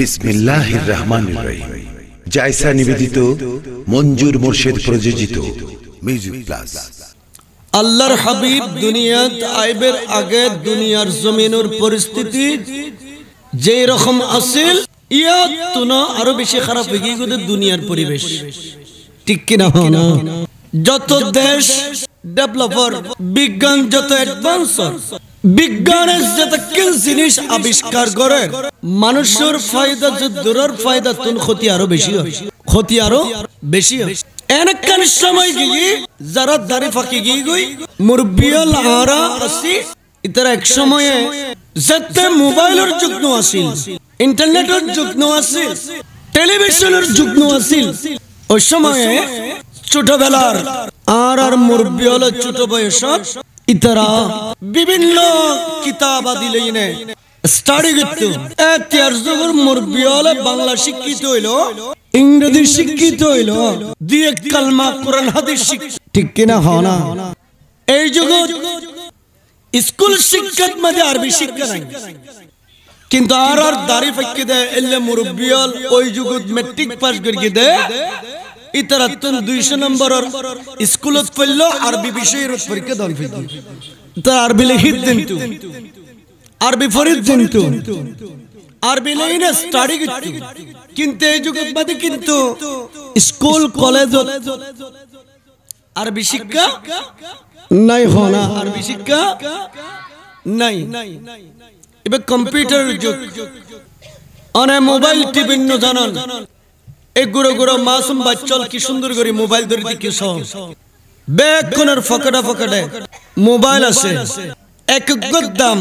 হাবিব দুনিয়াত আগে পরিস্থিতি যেই রকম আসিল আরো বেশি খারাপ হয়ে গিয়ে দুনিয়ার পরিবেশ ঠিক কিনা যত দেশ ডেভেলপার বিজ্ঞান যত অ্যাডভান্স বিজ্ঞানের যেটাকে জিনিস আবিষ্কার করে মানুষের ফায়দা দূরের ফায়দা তুন ক্ষতি আরো বেশি হয় ক্ষতি আরো বেশি হয় এনেকান সময় যারা দাড়ি গই আসি এক সময়ে মোবাইলের আছিল ইন্টারনেটের যুগ্ন আছিল টেলিভিশনের যুগ্ন আছিল ওই সময়ে ছোটবেলার আর আর মুরব্বিয়াল ছোট বয়সত ಇತರ বিভিন্ন কিতাব আদি লইনে স্টাডি করতো এতিয়ার যুগর মুরবিয়ালে বাংলা শিক্ষিত হইল ইংরেজি শিক্ষিত হইল দুই এক কালমা কোরআন হাদিস ঠিক কিনা হ না এই যুগত স্কুল শিক্ষার মাঝে আরবি শিক্ষা নাই কিন্তু আর আর দাড়ি ফাঁকি দেয় এলে মুরব্বিয়াল ওই যুগত মেট্রিক পাস করিয়ে দেয় ইতারাত্তন দুইশো নম্বরের স্কুলত পড়ল আরবি বিষয়ের পরীক্ষা দল ফেলল তার আরবি লিখিত আরবি ফরিদ আরবি লাইনে স্টাডি কিন্তু এই বাদে কিন্তু স্কুল কলেজ আরবি শিক্ষা নাই হনা আরবি শিক্ষা নাই এবার কম্পিউটার যুগ অনে মোবাইল টিভিন্ন জানান এই গুঁড়ো গুঁড়ো মাসুম চল কি সুন্দর করে মোবাইল ধরে কি সব ব্যাগনের ফকটা ফকটে মোবাইল আছে এক দাম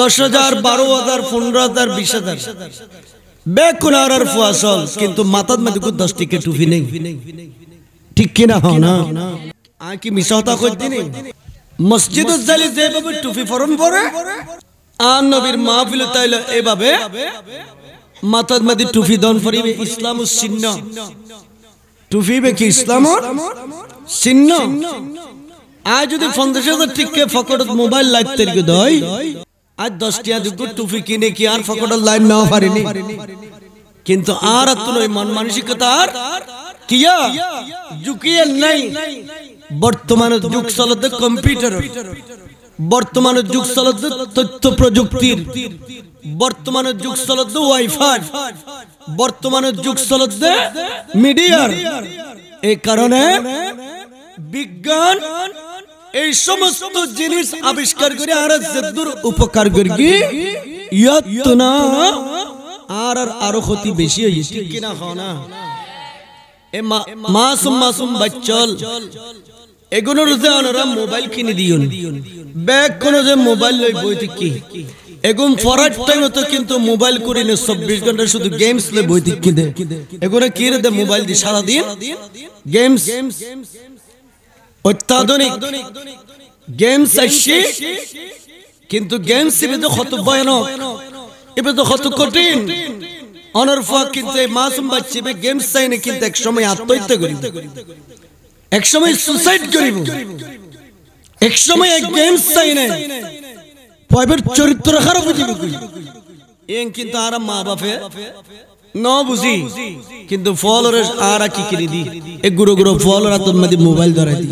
দশ হাজার বারো হাজার পনেরো হাজার বিশ হাজার ব্যাগন আর আর ফোয়াশল কিন্তু মাথার মধ্যে দশ টিকে টুপি নেই ঠিক কিনা হও না আ কি মিশা হতা করতে নেই মসজিদ জালি যেভাবে টুপি ফরম পরে আর নবীর মাহফিল তাইলে এভাবে মাথার মাদি টুফি দন করিবে ইসলাম চিহ্ন বে কি ইসলাম চিহ্ন আজ যদি ফন্দেশে হাজার টিকে ফকটত মোবাইল লাইট তৈরি দই আজ দশ টিয়া যোগ্য কিনে কি আর ফকটত লাইন নাও পারিনি কিন্তু আর আত্ম মন মানসিকতা আর কিয়া জুকিয়ে নাই বর্তমানে যুগ চলতে কম্পিউটার বর্তমানে যুগ চলতে তথ্য প্রযুক্তির বর্তমানের যুগ চলতে ওয়াইফাই বর্তমানের যুগ চলতে মিডিয়ার এই কারণে বিজ্ঞান এই সমস্ত জিনিস আবিষ্কার করে আর যদুর উপকার করি না আর আর আরো ক্ষতি বেশি হয়েছে কিনা হয় মাসুম মাসুম বাচ্চল এগুলোর যে ওনারা মোবাইল কিনে দিয়ে ব্যাগ কোনো যে মোবাইল লই বইতে কি এগুন ফরাট টাইমে তো কিন্তু মোবাইল করে নে চব্বিশ ঘন্টা শুধু গেমস লে বই দিক কিনে এগুলো কি রে মোবাইল দি সারাদিন গেমস অত্যাধুনিক গেমস আসছে কিন্তু গেমস এবে তো কত ভয়ানক এবে তো কত কঠিন ফাক কিন্তু এই মাসুম বাচ্চি এবে গেমস চাই নে কিন্তু এক সময় আত্মহত্যা করি এক সময় সুসাইড করিব এক সময় গেমস চাই না পয়বের চরিত্র খারাপ বুঝিনি এং কিন্তু আর মা বাপে ন বুঝি কিন্তু ফল ওর আর কি কিনে দি এ গুরু গুরু ফল ওরা তোর মধ্যে মোবাইল ধরাই দি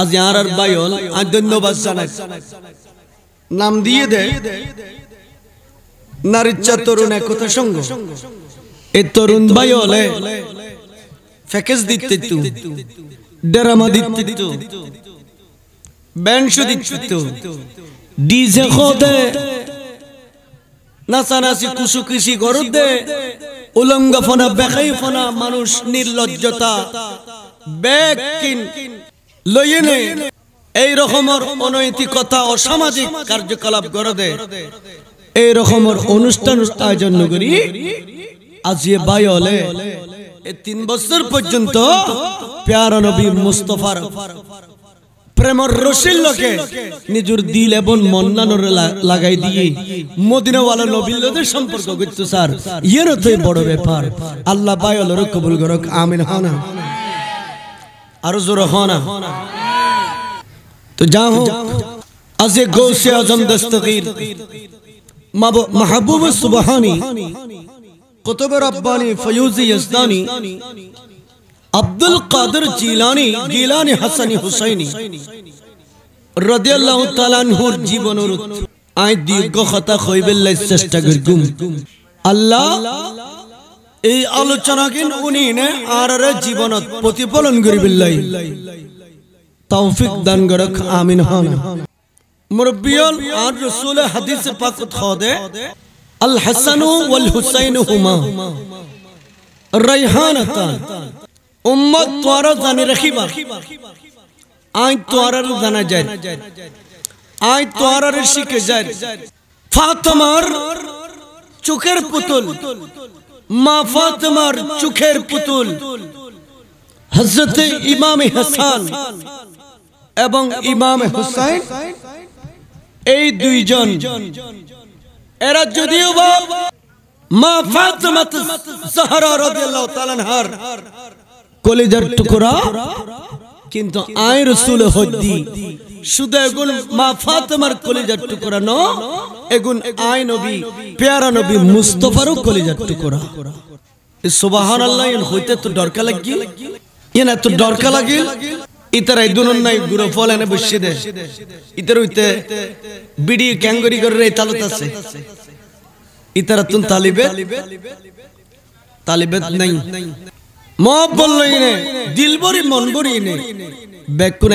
আজ আর আর ভাই হল আজ ধন্যবাদ জানাই নাম দিয়ে দে নারীচ্ছা তরুণ এক কথা সঙ্গ এ তরুণ ভাই হলে প্যাকেজ দিতে তু ডেরামা দিতে তু ব্যাংশ দিতে তু ডিজে খোদে নাচানাচি কুসু গরুর দে উলঙ্গ ফোনা বেখাই ফোনা মানুষ নির্লজ্জতা ব্যাগ কিন লইয়ে এই রকমের অনৈতিকতা অসামাজিক কার্যকলাপ গড়ে এই রকমের অনুষ্ঠান আয়োজন করি আজিয়ে বাই হলে তিন বছর পর্যন্ত প্যার নবী মুস্তফার প্রেমর রসিল লোকে নিজের দিল এবং মন্নানোর লাগাই দিয়ে মদিনাওয়ালা নবীলদের সম্পর্ক করতো স্যার ইয়ের তো বড় ব্যাপার আল্লাহ বায়লর কবুল গরক আমিন হনা হ্যাঁ আরো জোর হনা হ্যাঁ তো যা হোক আজ গৌসে আজম দস্তগীর মাহবুব সুবহানি কতবের আব্বানি ফয়ুজি ইসদানি আব্দুল কাদের জিলানি গিলানি হাসানি হুসাইনি রদিয়াল্লাহু তাআলাহুর জীবন আই দীর্ঘ কথা চেষ্টা করি গুম আল্লাহ এই আলোচনা কিন উনি নে আর জীবনত প্রতিফলন করিবেল্লাই তৌফিক দান আমিন হন মুরব্বিয়াল আর রাসূল হাদিস পাক খদে আল হাসানু ওয়াল হুসাইনু হুমা রাইহানাতান উম্মত তোয়ারা জানে রাখিবা আই তোয়ারার জানা যায় আই তোয়ারার শিখে যায় ফাতমার চোখের পুতুল মা ফাতমার চোখের পুতুল হজরত ইমাম হাসান এবং ইমাম হুসাইন এই দুইজন এরা যদিও বা মা ফাতমা জহরা রাদিয়াল্লাহু তাআলা আনহার কলেজার টুকরা কিন্তু আই রসুল হদ্দি শুধু এগুন মা ফাতেমার কলেজার টুকরা ন এগুন আই নবী পেয়ারা নবী মুস্তফারও কলেজার টুকরা সুবাহান আল্লাহ হইতে তো ডরকা লাগি ইন তো দরকার লাগিল ইতার এই দুনুন নাই গুরু ফল এনে বসে দে ইতার হইতে বিডি ক্যাঙ্গরি করে তালত আছে ইতার তুন তালিবে তালিবেত নাই মহব্বল ভূমিকম্প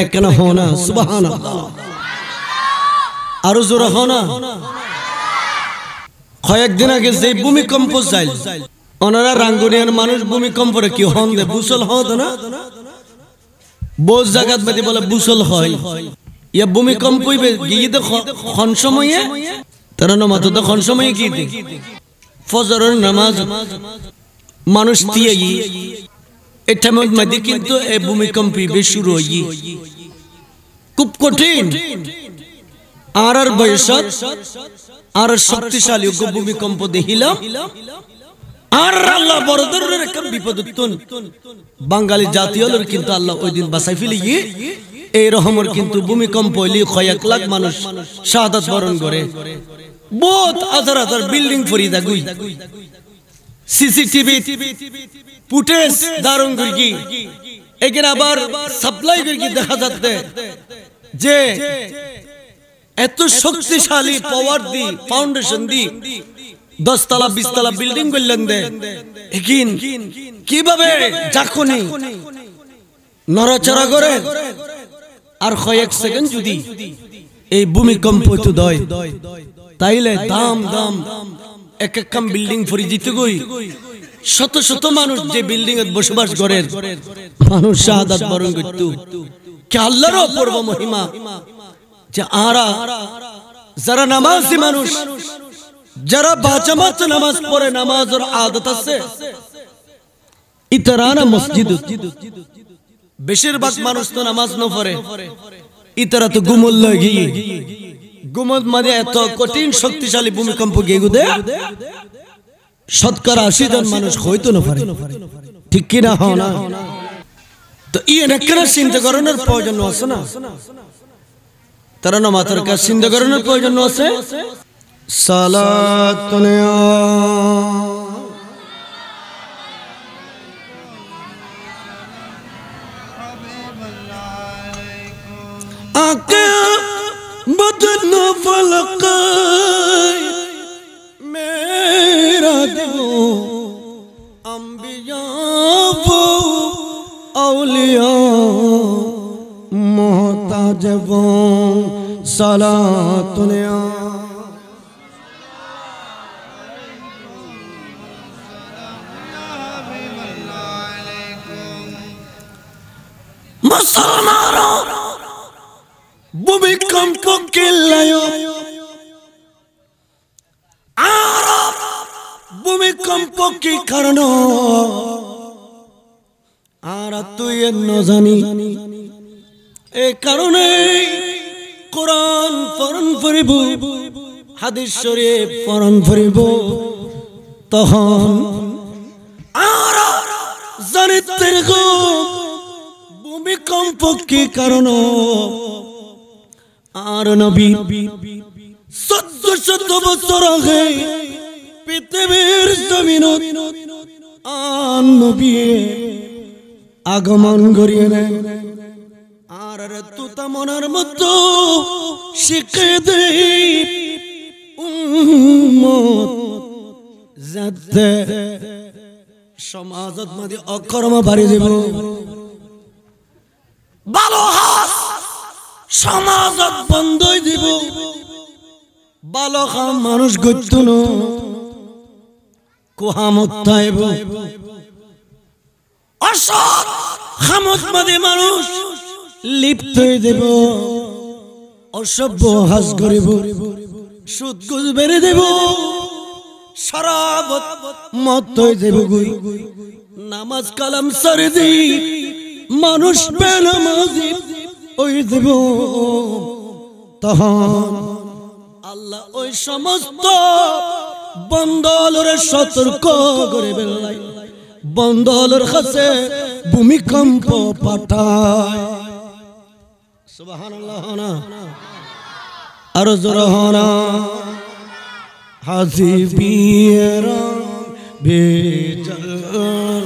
যাইল রাঙ্গুনিয়ার মানুষ ভূমিকম্পরে কি হন দে বুসল হত জাগাত বেদি বলে বুসল হয় ইয়া ভূমিকম্প খন সময়ে তারা নমাতো খন সময়ে কি ফজরের নামাজ মানুষ তিয়াই এটা মধ্যে কিন্তু এ ভূমিকম্পি শুরু রই খুব কঠিন আর আর বয়স আর শক্তিশালী ভূমিকম্প দেখিলাম আর আল্লাহ বাঙালি জাতীয় কিন্তু আল্লাহ ওই দিন বাসাই ফেলে গিয়ে এই রহমর কিন্তু ভূমিকম্প হইলে কয়েক লাখ মানুষ শাহাদাত বরণ করে বহুত হাজার হাজার বিল্ডিং ফরিদা গুই সিসিটিভি ফুটেজ দারুন গুরগি এখানে আবার সাপ্লাই গুরগি দেখা যাচ্ছে যে এত শক্তিশালী পাওয়ার দি ফাউন্ডেশন দি দশতলা বিশতলা বিল্ডিং করলেন দে একিন কিভাবে যাকনি নড়াচড়া করে আর কয়েক সেকেন্ড যদি এই ভূমিকম্প তাইলে দাম দাম দাম এক এক কাম বিল্ডিং ফুরি দিতে গই শত শত মানুষ যে বিল্ডিং এ বসবাস করেন মানুষ শাহাদাত বরণ করতে কে আল্লাহর অপূর্ব মহিমা যে আরা যারা নামাজি মানুষ যারা বাজামাত নামাজ পড়ে নামাজের আদত আছে ইতারানা মসজিদ বেশিরভাগ মানুষ তো নামাজ না পড়ে ইতারা তো গুমল লাগিয়ে গুমদ মানে এত কঠিন শক্তিশালী ভূমিকম্প গেগুদে শতকরা আশি জন মানুষ হইত না ঠিক কিনা হও না তো ইয়ের চিন্তা চিন্তাকরণের প্রয়োজন আছে না তারা না মাথার কাজ চিন্তাকরণের প্রয়োজন আছে সালাত فلق میرا انبیاء جمب اولیا ماتا جبو سالا دنیا ভূমিকম্প কেল্লায় আর ভূমিকম্প কি কারণ আর তুই ন জানি এ কারণে কোরআন পরণ ফরিব হাদিস শরীফ পরণ ফরিব তখন আর জানিতের গো ভূমিকম্প কি কারণ আর নবী চোদ্দ শত বছর আগে পৃথিবীর জমিন আর নবী আগমন করিয়ে নেন আর তুতা তামনার মতো শিখে দে সমাজত মাঝে অকর্ম বাড়ি দেব ভালো হাস সমাজত বন্ধই দিব বালক মানুষ গত্যুন কুহামত থাইব অসৎ মানুষ লিপ্ত দেব অসভ্য হাস করিব সুদ বেড়ে দেব শরাবত মত দেব গুই নামাজ কালাম সরে দি মানুষ ওই দেব তখন আল্লাহ ওই সমস্ত বন্দলরে সতর্ক করে বেলাই বন্দলর কাছে ভূমিকম্প পাঠায় সুবহানাল্লাহ আরো জোর হনা হাসি বিয়েরা বেজার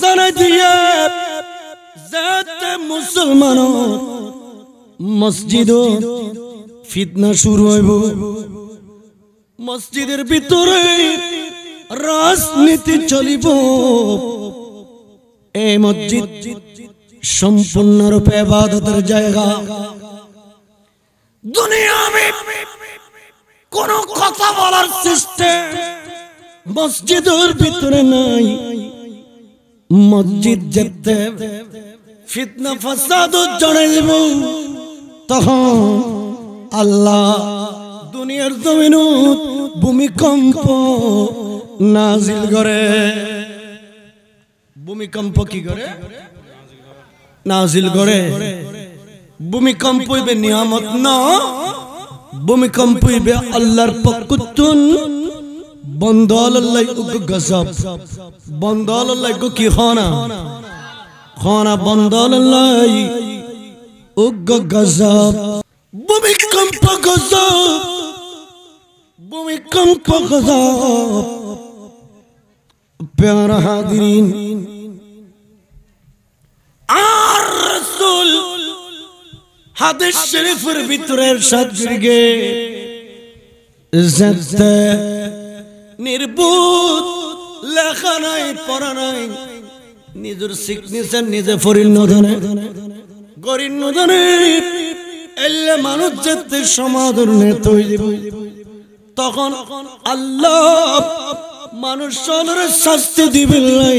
জানা মুসলমান মসজিদ ফিতনা শুরু হইব মসজিদের ভিতরে রাজনীতি চলিব এই মসজিদ সম্পূর্ণরূপে আবাদতের জায়গা দুনিয়া কোন কথা বলার সিস্টেম মসজিদের ভিতরে নাই মসজিদ যেতে ফিতনা ফসাদ জড়ে যাব তখন আল্লাহ দুনিয়ার জমিন ভূমিকম্প নাজিল করে ভূমিকম্প কি করে নাজিল করে ভূমিকম্প নিয়ামত না ভূমিকম্প আল্লাহর পক্কুতুন بندال اللہ اگ گزب بندال اللہ اگ کی خانہ خانہ بندال اللہ اگ گزب بمکم پا گزب بمکم پا گزب پیارا حاضرین آر رسول হাদিস শরীফের ভিতরে ارشاد করগে ইজ্জত নির্বুত লেখা নাই পড়া নাই নিজের সিগনেচার নিজে ফরিন নদনে গরিন নদনে এলে মানুষ যেতে তৈরি তখন আল্লাহ মানুষ সদরে শাস্তি দিবেন নাই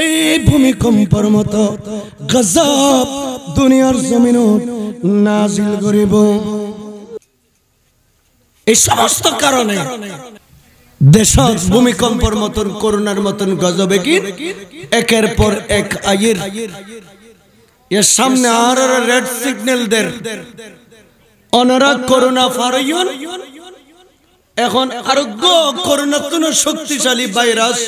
এই ভূমিকম্পর মত গজাব দুনিয়ার জমিন নাজিল করিব এই সমস্ত কারণে দেশ ভূমিকম্পর মতন করোনার মতন গজবে কি একের পর এক আয়ের এর সামনে আর রেড সিগন্যাল দের অনারা করোনা ফারাইয়ন এখন আরোগ্য করোনার তুন শক্তিশালী ভাইরাস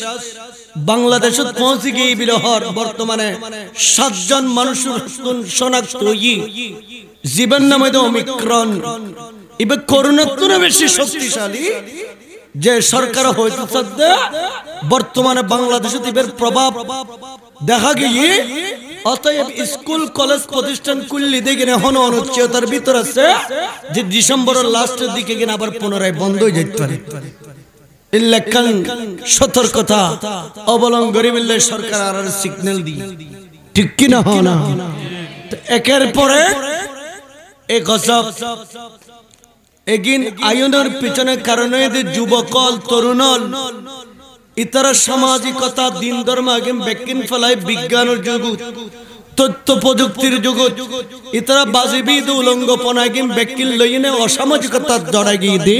বাংলাদেশে পৌঁছে গিয়ে বিলহর বর্তমানে সাতজন মানুষের শনাক্ত জীবন নামে অমিক্রণ এবার করোনার তুন বেশি শক্তিশালী যে সরকার হয়েছে বর্তমানে বাংলাদেশে দ্বীপের প্রভাব দেখা গিয়ে অতএব স্কুল কলেজ প্রতিষ্ঠান কুল্লি দিকে এখন অনুচ্ছেতার ভিতর আছে যে ডিসেম্বরের লাস্টের দিকে কিনা আবার পুনরায় বন্ধ হয়ে যেতে পারে সতর্কতা অবলম্বন গরিবিল্লে সরকার আর আর সিগন্যাল দিয়ে ঠিক কিনা হয় না একের পরে এ গজব এগিন আয়নের পিছনে কারণে যে যুবকল তরুণল ইতারা সামাজিকতা দিন ধর্ম আগেম বেকিন ফেলায় বিজ্ঞানের যুগ তথ্য প্রযুক্তির যুগ ইতারা বাজিবিদ উলঙ্গপন আগেম বেকিন লইনে অসামাজিকতা জড়াগিয়ে দি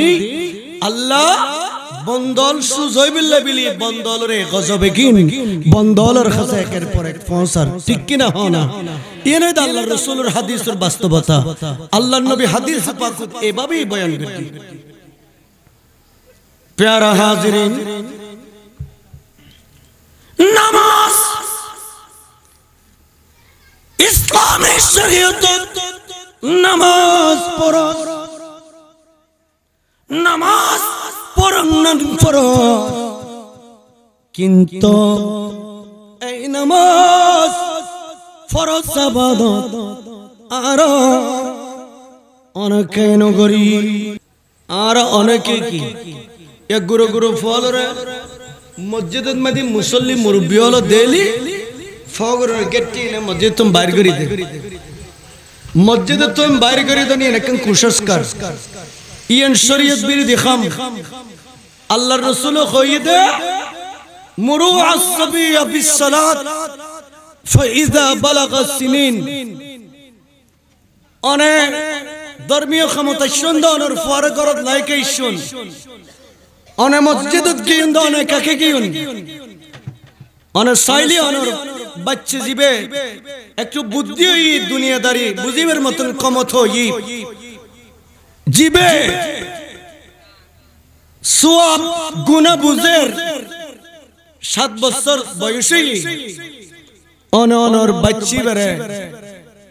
আল্লাহ বন্দল সুজইবিল্লা বিলি বন্দল রে গজবে গিন বন্দল আর খাজাকের পর এক পৌঁছার ঠিক কি না হয় না এনে আল্লাহর রাসূলের হাদিসের বাস্তবতা আল্লাহর নবী হাদিস পাক এভাবেই বয়ান করেন প্যারা হাজিরিন নামাজ ইসলামী শরীয়ত নামাজ পড়া নামাজ পরঙ্গন পর কিন্তু এই নামাজ ফরজ আবাদত আর অনেকে নগরী আর অনেকে কি এক গুরু গুরু ফল রে মসজিদের মধ্যে মুসল্লি মুরব্বী হলো দেলি ফগর গেটটি এনে মসজিদ তুমি বাইর করি দে মসজিদে তুমি বাইর করি দে নিয়ে কুসংস্কার ইয়েন শরীয়ত বিরোধী খাম আল্লাহ রসুল হইয়ে দে মুরু আসবি বিশ্বনাথ ফাইদা বালাগা সিনিন অনেক ধর্মীয় ক্ষমতা সুন্দর ফুয়ারে গরত লাইকে শুন অনে মসজিদত গিয়ন অনে কাকে গিয়ন অনে সাইলি অনর বাচ্চা জীবে একটু বুদ্ধি ই দুনিয়াদারি বুঝিবের মতন ক্ষমত হই জীবে সোয়াব গুনা বুঝের সাত বছর বয়সেই অনর বাচ্চি বেড়ে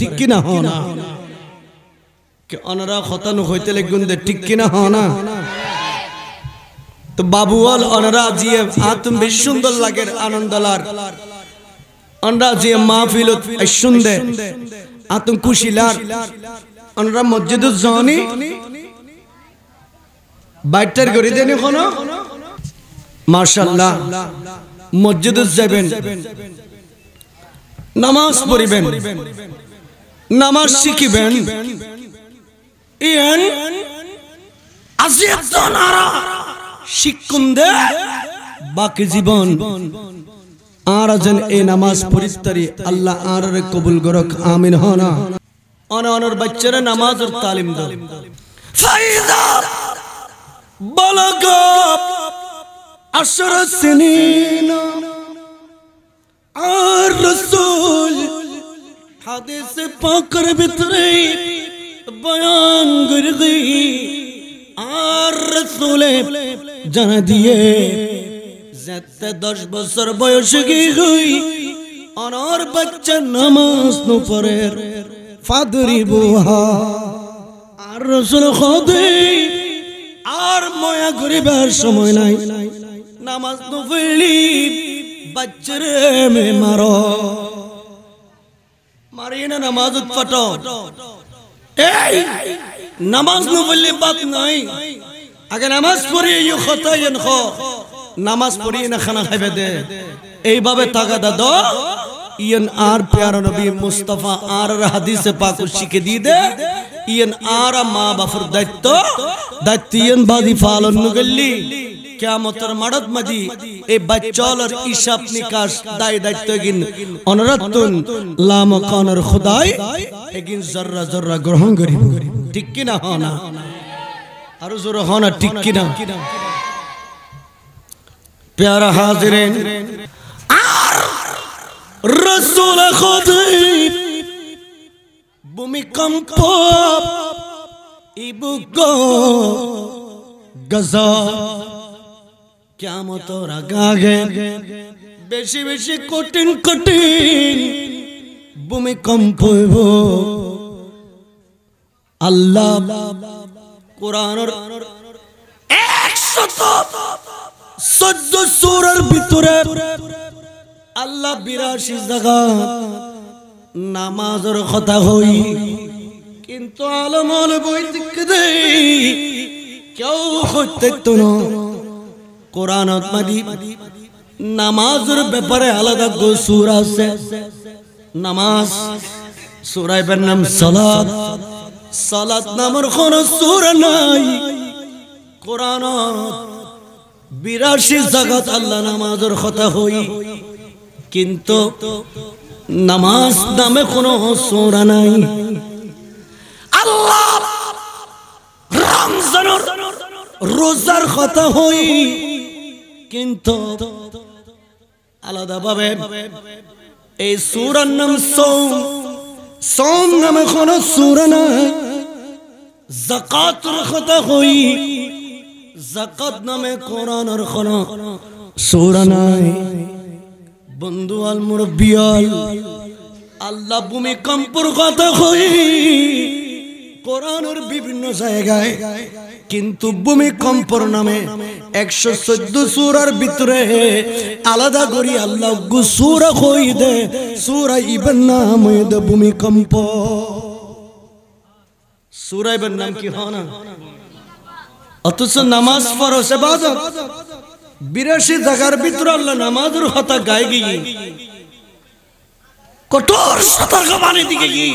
ঠিক কিনা অনারা হইতে লেগুন দে ঠিক কিনা না তো বাবুয়াল অনারা জিয়ে সুন্দর লাগে আনন্দলার জিয়ে আতুম কুশিলার বাইটার কোনো মার্শাল্লাহ যাবেন নামাজ পড়িবেন নামাজ শিখিবেন বাকি জীবন আর নামাজ পরিস্তারি আল্লাহ আর কবুল গরক আমিন হনা অনানর বাচ্চারা নামাজ তালিম আর হাদিসে পাকের ভিতরে বয়ান করে গই আর রাসূলে জানা দিয়ে যেতে 10 বছর বয়সে গই গই অনর বাচ্চা নামাজ নো পড়ে ফাদরি বুহা আর রাসূল খদে আর ময়া গরিবার সময় নাই নামাজ নো পড়লি বাচ্চারে মে মারো মারিয়ে নামাজ উৎপাট এই নামাজ না বললে বাদ নাই আগে নামাজ পড়িয়ে ইয়ে খতাই খ নামাজ পড়িয়ে না খানা খাইবে দে এইভাবে তাগা দাদ ইয়েন আর প্যারা নবী মুস্তফা আর হাদিসে পাক শিখে দিয়ে দে ইয়েন আর মা বাফুর দায়িত্ব দায়িত্ব ইয়েন বাদি পালন গেলি কেয়ামতের মারত মাঝি এই বাচ্চলর ইসাব নিকাশ দায় দায়িত্ব দায়িত্বগিন অনরাতুন লাম কানর খোদাই এগিন জর্রা জর্রা গ্রহণ করিব ঠিক কিনা হনা আরো জোর হনা ঠিক কিনা প্যারা হাজিরেন আর রসুল খুদি ভূমিকম্প ইবুক গজা কেমন বেশি বেশি কঠিন কঠিন ভূমিকম্প আল্লাহ ভিতরে আল্লাহ বিরাশি জায়গা নামাজর কথা হই কিন্তু আলমল বই দিকে দেই কেউ হইতে তো না কোরআন নামাজের ব্যাপারে আলাদা সুর আছে নামাজ সুরাইবের নাম সালাদ সালাদ নামের কোন সুর নাই কোরআন বিরাশি জাগাত আল্লাহ নামাজের কথা হই কিন্তু নামাজ নামে কোন সুরা নাই আল্লাহ রমজানের রোজার কথা হই কিন্তু ভাবে এই সুরার নাম সোম সোম নামে কোন সুর না জাকাতর কথা হই জাকাত নামে কোরআনের কোন সুরা নাই বন্ধু আল মুরব্বিয়াল আল্লাহ ভূমিকম্পর কথা হই কোরআনের বিভিন্ন জায়গায় কিন্তু ভূমিকম্পর নামে একশো চোদ্দ সুরার ভিতরে আলাদা করি আল্লাহ সুরা হই দে সুরা ইবেন নাম দে ভূমিকম্প সুরা নাম কি না অথচ নামাজ ফরস এবাদত বিরাশি জায়গার ভিতরে আল্লাহ নামাজের হতা গায়ে গিয়ে কঠোর সতর্ক বাণী দিকে গিয়ে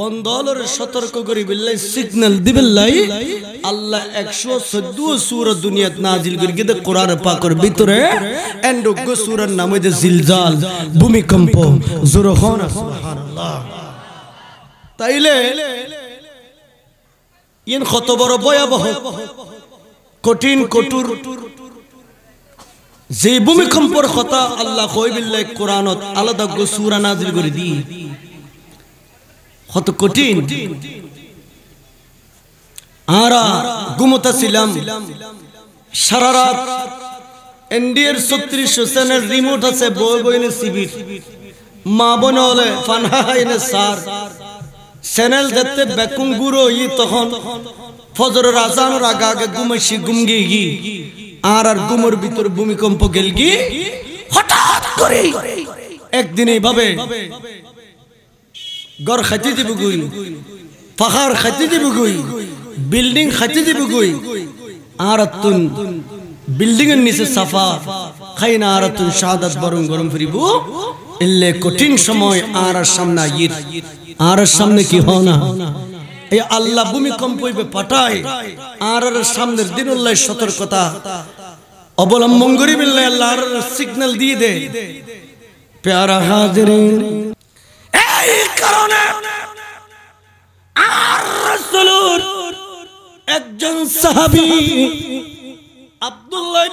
বন্দলর সতর্ক করি বিল্লাই সিগন্যাল দিবিল্লাই আল্লাহ একশো চোদ্দ সুর দুনিয়াত নাজিল করি কিন্তু কোরআন পাকর ভিতরে এন্ডোগ্য সুরের নাম হয়েছে জিলজাল ভূমিকম্প জোরহন তাইলে ইন কত বড় ভয়াবহ কঠিন কটুর যে ভূমিকম্পর কথা আল্লাহ কইবিল্লাই কোরআনত আলাদা সুরা নাজিল করে দিই কত কঠিন আরা গুমতা ছিলাম সারা রাত এনডিএর ছত্রিশ হোসেনের রিমোট আছে বই বইনে শিবির মা বোন হলে ফানহা এনে সার চ্যানেল দেখতে বেকুম গুরো ই তখন ফজরের আজানোর আগে আগে ঘুমেছি ঘুম গি আর আর ঘুমের ভিতর ভূমিকম্প গেল গি হঠাৎ করে একদিন এইভাবে গড় খাইতে দিব গই পাহাড় খাইতে দিব গই বিল্ডিং খাইতে দিব গই আর তুন বিল্ডিং এর নিচে সাফা খাই না আর তুন শাহাদাত বরং গরম ফিরিব এলে কঠিন সময় আর সামনে আইর আর সামনে কি হয় না এই আল্লাহ ভূমিকম্পইবে পাঠায় আর সামনের দিন উল্লাহ সতর্কতা অবলম্বন করি মিল্লাই আল্লাহ সিগন্যাল দিয়ে দে প্যারা হাজির এই একজন সাহাবী আব্দুল্লাহ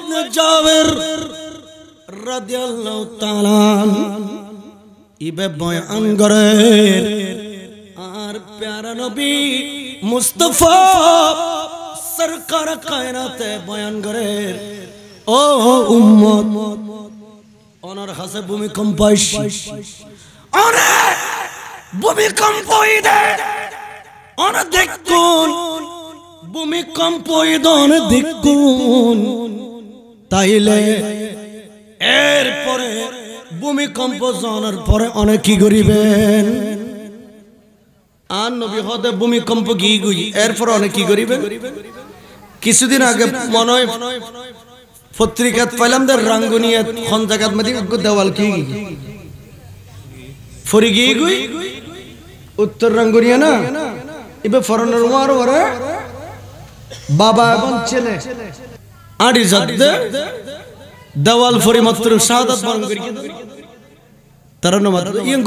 ইবে বয়ান করেন আর প্যারা নবী মুস্তাফা সরকার কায়নাতে বয়ান করেন ও উম্মত ওনার হাসে ভূমিকম্প অনেক ভূমিকম্প অনেক দেখুন ভূমিকম্প অনেক দেখুন তাইলে এরপরে ভূমিকম্প জানার পরে অনেক কি করিবেন আর নবী হতে ভূমিকম্প কি গুজি এরপরে অনেক কি করিবেন কিছুদিন আগে মনে হয় পত্রিকাত পাইলাম রাঙ্গুনিয়া খন জায়গাত মাঝে দেওয়াল কি উত্তর রঙ্গুরিয়া না এবার ফরনের ওয়ার ওরে বাবা এবং ছেলে আড়ি জদ্দে দেওয়াল ফরি মাত্র শাহাদাত তারা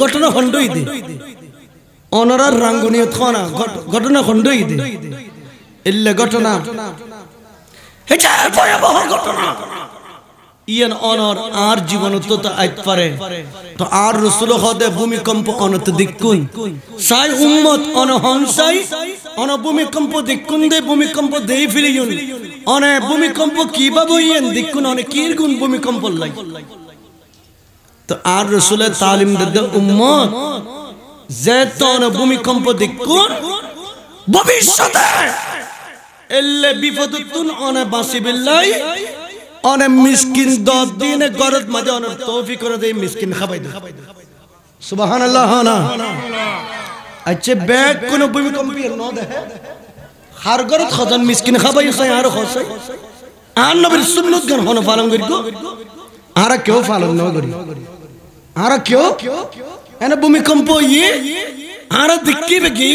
ঘটনা খণ্ডই অনরার ঘটনা ঘটনা ঘটনা ইয়ান অনর আর জীবন তো আইত পারে তো আর রসুল হদে ভূমিকম্প অনত দিকুন সাই উম্মত অনহন সাই অন ভূমিকম্প দিকুন দে ভূমিকম্প দেই ফিলিয়ুন অন ভূমিকম্প কি বাবু ইয়ান দিকুন অন কির গুন ভূমিকম্প লাই তো আর রসুলের তালিম দে উম্মত যে তো অন ভূমিকম্প দিকুন ভবিষ্যতে এল্লে বিপদ তুন অনে বাসিবিল্লাই অনেক মিসকিন দশ দিনে গরত মাঝে অনেক তৌফি করে দেয় মিসকিন খাবাই দেয় সুবাহান আল্লাহ না আচ্ছা ব্যাগ কোন ভূমিকম্পি ন দেখে হার গরত খজন মিসকিন খাবাই সাই আর খসে আর নবীর সুন্নত গান হন পালন করি আর কেউ পালন ন করি আর কেউ এনে ভূমিকম্প ইয়ে আর দিক্কি বে গিয়ে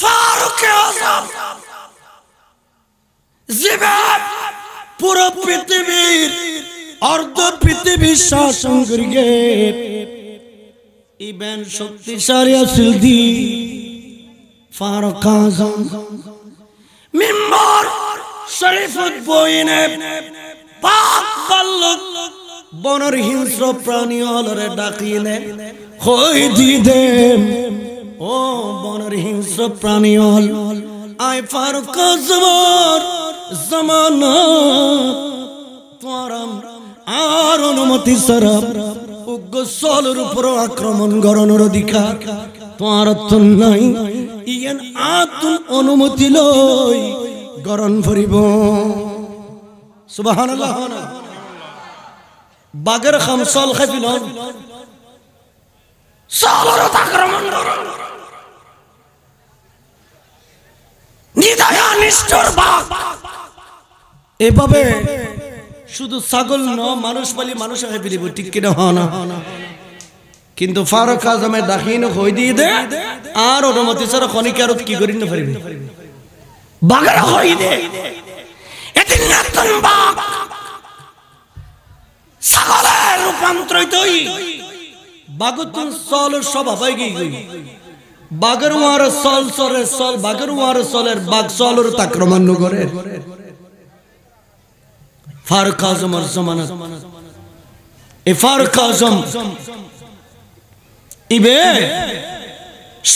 ফারুক আজম জিবাব পুরো পৃথিবীর অর্ধ পৃথিবীর শাসন করিয়ে ইবেন শক্তিশালী আসিল দি ফারুক আজম মিম্বর শরীফ বইনে পাক বাল্লুক বনর হিংস্র প্রাণী অলরে ডাকিলে হই দি ও বনের হিংস্র প্রাণী হল আয় ফারুক জবর জমানা আর অনুমতি সরব উগ্র সলের উপর আক্রমণ গড়ানোর অধিকার তোমার অর্থন নাই ইয়ান আতুন অনুমতি লই গরণ ফরিব সুবহানাল্লাহ বাগের সল খাইছিল আক্রমণ এভাবে শুধু ছাগল ন মানুষ বলি মানুষ হয়ে ফিরিব ঠিক কিনা হন কিন্তু ফারুক আজমে দাখিন হই দিয়ে দে আর অনুমতি ছাড়া খনিকার কি করি না পারিবে বাগারা হই দে এদিন নাতন বাঘ ছাগলের রূপান্তরিত বাগুতুন সল সব হয়ে গই বাগের সল সরের সল বাগের সলের বাগ সলর তাক্রমান্য করে ফারুক আজমের জমানত এ ফারুক আজম ইবে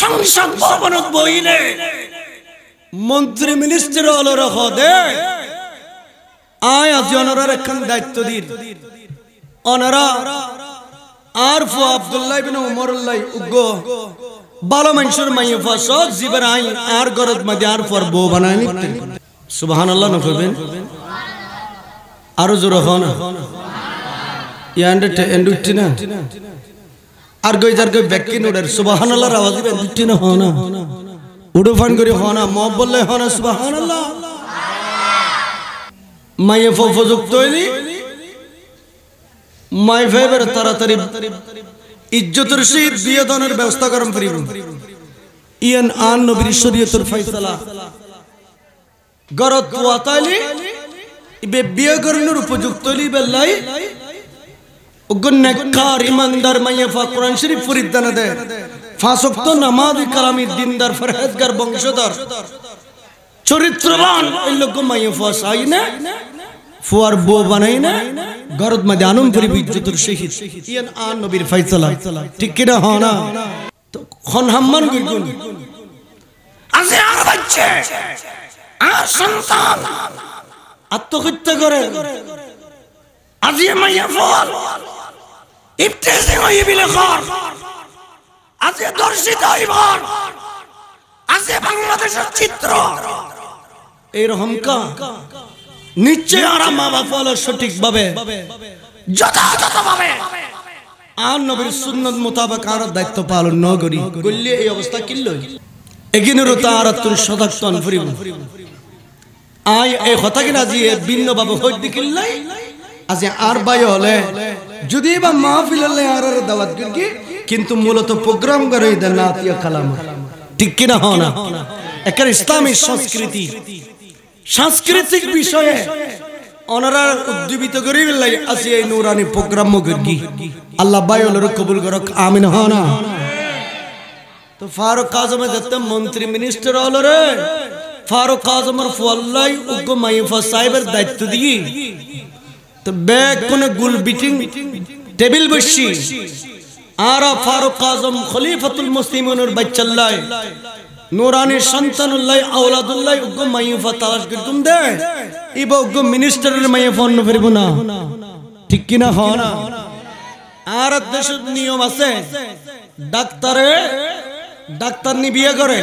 সংসদ ভবনত বইনে মন্ত্রী মিনিস্টার অলর হদে আয় আজ অনরার দায়িত্ব দিন অনারা আর ফু আব্দুল্লাহ বিন উমরুল্লাহ উগ্গ ভালো মানুষের মাইয়ে ফসক জীবন আই আর গরদ মাঝে আর পর বউ বানায় নিতে সুবাহান আল্লাহ নকবেন আরো জোর হন আর গই যার গই ব্যাকি নুডের সুবাহান আল্লাহর আওয়াজ এন্ডুটি না হনা উড়ো ফান করি হনা বললে হনা সুবাহান আল্লাহ মাইয়ে ফফযুক্ত হইলি মাই ফাইবার তাড়াতাড়ি ইজ্জতের সহিত বিয়ে ব্যবস্থা করেন ইয়ান আন নবীর শরীয়তের ফয়সালা গরত ওয়াতালি ইবে বিয়ে উপযুক্ত হলি বেল্লাই নেককার ইমানদার মাইয়া ফা কোরআন শরীফ ফরিদানা দে ফাঁসক্ত নামাজ কালামি দিনদার ফরহেদগার বংশধর চরিত্রবান এই লোক মাইয়া ফা ফুয়ার বো বানাই না গরদ মাঝে আনম করি বিদ্যুতের শহীদ ইয়ান আন নবীর ফাইসলা ঠিক কিনা হ হ্যাঁ না তো খন হাম্মান গুন আছে আর বাচ্চা আ সন্তান আত্মহত্যা করে আজি মাইয়া ফল ইফতেসিং বিলে খর আজকে দর্শিত হইবার আজকে বাংলাদেশের চিত্র এই রহমকা নিশ্চয় ওরা মা বাপ হলো সঠিকভাবে যথাযথভাবে আর নবীর সুন্নত মোতাবেক আর দায়িত্ব পালন ন করি এই অবস্থা কিনল এগিনেরও তার আত্মুর সদাক্তন ফুরিব আই এই কথা কিনা আজি ভিন্নভাবে হইতে কিনলাই আজি আর বাই হলে যদি বা মাহফিল হলে আর দাওয়াত করি কিন্তু মূলত প্রোগ্রাম করে দেন না আত্মীয় খালাম ঠিক কিনা হওয়া না একটা ইসলামী সংস্কৃতি সাংস্কৃতিক বিষয়ে ওনারা উদ্দীপিত করিবে লাগে আসি এই নুরানি প্রোগ্রাম মুগি আল্লাহ বায়ুলের কবুল করক আমিন হ না তো ফারুক আজমে দেখতে মন্ত্রী মিনিস্টার হল ফারুক আজমের ফল্লাই উগ্র মাইফা সাহেবের দায়িত্ব দিই তো ব্যাগ কোন গুল বিটিং টেবিল বসি আরা ফারুক আজম খলিফাতুল মুসলিমের বাচ্চাল্লায় নোরানির সন্তানুল্লাহ আওলাদুল্লাহ উগ্গ মাইফা তালাশ তুম দে ইবা উগ্গ মিনিস্টারের মাইফা অন্য ফেরবো না ঠিক কিনা হ না আর দেশের নিয়ম আছে ডাক্তারে ডাক্তার নি বিয়ে করে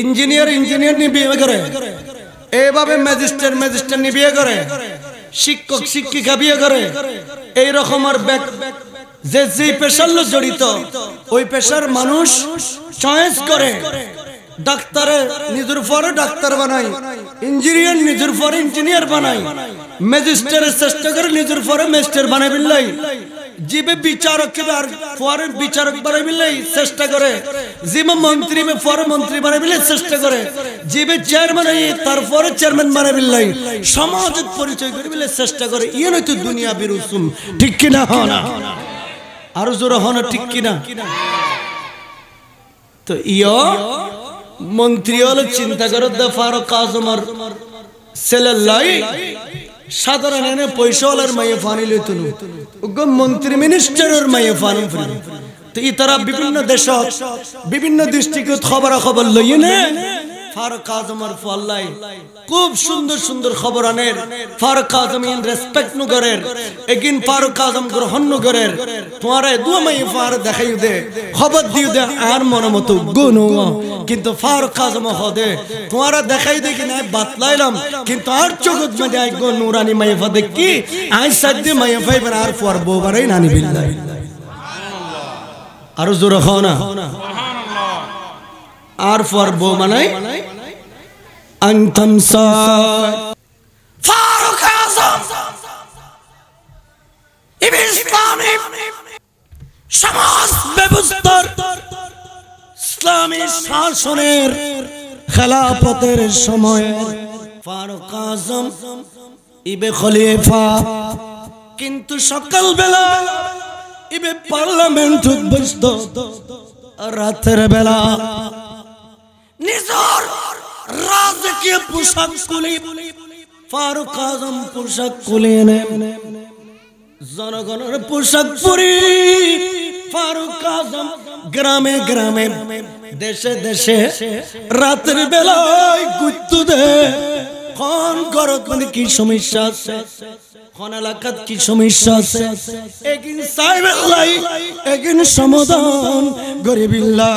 ইঞ্জিনিয়ার ইঞ্জিনিয়ার নি বিয়ে করে এভাবে ম্যাজিস্ট্রেট ম্যাজিস্ট্রেট নি বিয়ে করে শিক্ষক শিক্ষিকা বিয়ে করে এই রকম আর যে যে পেশার লোক জড়িত ওই পেশার মানুষ চয়েস করে ডাক্তারে নিজের পরে ডাক্তার বানাই ইঞ্জিনিয়ার নিজের পরে ইঞ্জিনিয়ার বানাই ম্যাজিস্ট্রেটের চেষ্টা করে নিজের পরে ম্যাজিস্ট্রেট বানাই বিল্লাই জীবে বিচারক আর পরে বিচারক বানাই বিল্লাই চেষ্টা করে জিবে মন্ত্রী মে পরে মন্ত্রী বানাই বিল্লাই চেষ্টা করে জীবে চেয়ারম্যান হই তারপরে চেয়ারম্যান বানাই বিল্লাই সমাজের পরিচয় করে বিল্লাই চেষ্টা করে ইয়ে নয়তো দুনিয়া বিরুসুম ঠিক কিনা হন না আরো জোর হন ঠিক কিনা তো ইয় মন্ত্রী হলো চিন্তা করো দা ফারুক আজমার ছেলের লাই সাধারণ এনে পয়সাওয়ালার মাইয়ে ফানি লইতুন মন্ত্রী মিনিস্টারের মাইয়ে ফানি ফানি তো ই তারা বিভিন্ন দেশ বিভিন্ন দৃষ্টিকে খবরাখবর লইয়ে নেয় ফারুক আজম আর ফুয়াল্লাই খুব সুন্দর সুন্দর খবর আনের ফারুক আজম ইন রেসপেক্ট নু করের এগিন ফারুক আজম গ্রহণ নু করের তোমারে দুয়া মাই ফার দেখাই দে খবর দিউ দে আর মন মতো গুনু কিন্তু ফারুক আজম হদে তোমারে দেখাই দে কি না বাতলাইলাম কিন্তু আর চোখত মধ্যে আই গো নুরানি মাই ফাদে কি আই সাদ্য মাই ফাই আর ফুয়ার বউ বারাই নানি বিল্লাহ আরো জোরে হও না আর ফর বউ মানে সমাজ ব্যবস্থার ইসলামী শাসনের খেলাপথের সময় ফারুক আজম ইবে খলিফা কিন্তু সকালবেলা ইবে পার্লামেন্ট উদ্বস্ত রাতের বেলা নিজর রাজকীয় পোশাক খুলে ফারুক আজম পোশাক খুলে জনগণের পোশাক পরি ফারুক আজম গ্রামে গ্রামে দেশে দেশে রাতের বেলায় গুত্তু দে কোন গরত মানে কি সমস্যা আছে কোন এলাকাত কি সমস্যা আছে একদিন সাহেব একদিন সমাধান গরিবিল্লাহ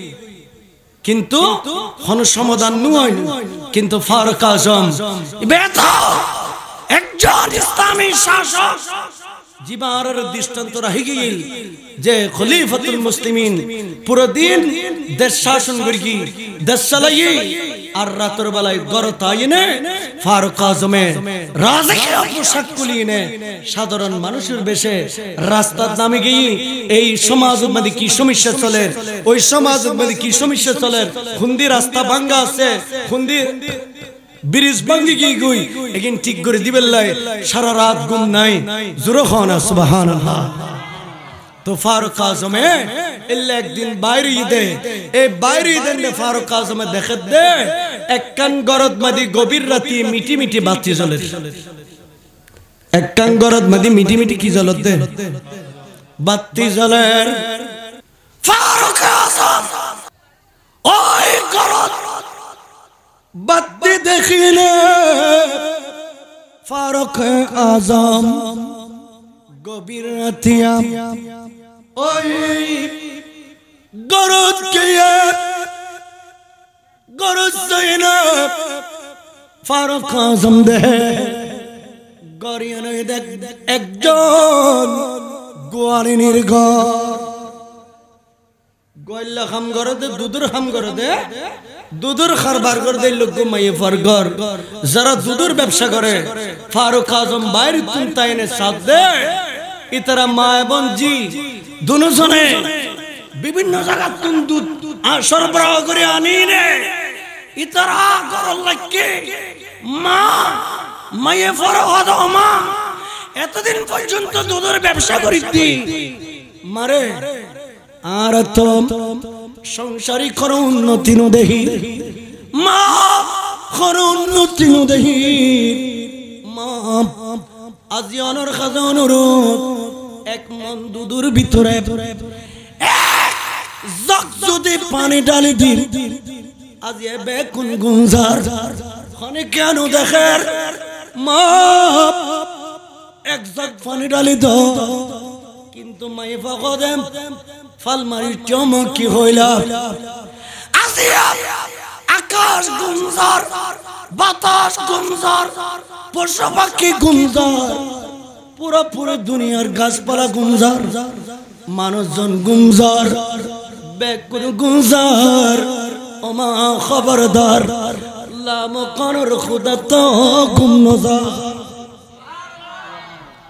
কিন্তু হন সমাধান নয় কিন্তু ফারুক আজম একজন ইসলামী শাসক জিবারের দৃষ্টান্ত রাহি গিল যে খলিফাতুল মুসলিমিন পুরো দিন দেশ শাসন করি দেশ চালাই আর রাতের বেলায় গড় তাইনে ফারুক আজমে রাজাকে পোশাক কুলিয়ে সাধারণ মানুষের বেশে রাস্তার নামে গিয়ে এই সমাজের মধ্যে কি সমস্যা চলে ওই সমাজের মধ্যে কি সমস্যা চলে খুন্দি রাস্তা ভাঙ্গা আছে খুন্দি ব্রিজ ভাঙ্গি গিয়ে কই এখন ঠিক করে দিবেন লাই সারা রাত ঘুম নাই জোরে খানা সুবাহান তো ফারুক আজমে এলে একদিন বাইরে দে এই বাইরে দেন ফারুক আজমে দেখে দে এক কান গরদ মাদি গভীর রাতি মিটি মিটি বাতি জ্বলে এক কান গরদ মাদি মিটি মিটি কি জ্বলত দে বাতি জ্বলে ফারুক আজম ওই গরদ বাতি দেখিলে ফারুক আজম গভীর রাতিয়া ওই গরজ গিয়ে গরজ সৈনা ফারুক আজম দেহে গরিয়ান দেখ একজন গোয়ালিনীর ঘর গোয়াল্লা খাম ঘরে দে দুধুর খাম ঘরে দে দুধুর খারবার করে দেয় লোক ঘুমাইয়ে মাইয়ে ঘর যারা দুধুর ব্যবসা করে ফারুক আজম বাইর তুম তাইনে সাথ দেয় ইতারা মা এবং জি দুজনে বিভিন্ন জায়গা তুম দুধ সরবরাহ করে আনি নে ইতারা গরল লাগকে মা মাইয়ে হদ মা এতদিন পর্যন্ত দুধুর ব্যবসা করিতি মারে আর তো সংসারী করো উন্নতি দেহি মা করো উন্নতি দেহি মা আজি অনর খাজা অনুরোধ এক মন দুধুর ভিতরে জগ যদি পানি ডালি দিন আজি এবে কোন গুঞ্জার খনে কেন দেখের মা এক জগ পানি ডালি দাও কিন্তু মাই ফকদেম ফালমারির চমক কি হইল আসিয়া আকাশ গুঞ্জর বাতাস গুঞ্জর পশু পাখি গুঞ্জর পুরো পুরো দুনিয়ার গাছপালা গুঞ্জর মানুষজন গুঞ্জর ব্যাকুল গুঞ্জর ওমা খবরদার লাম কনর খুদা তো গুমনজার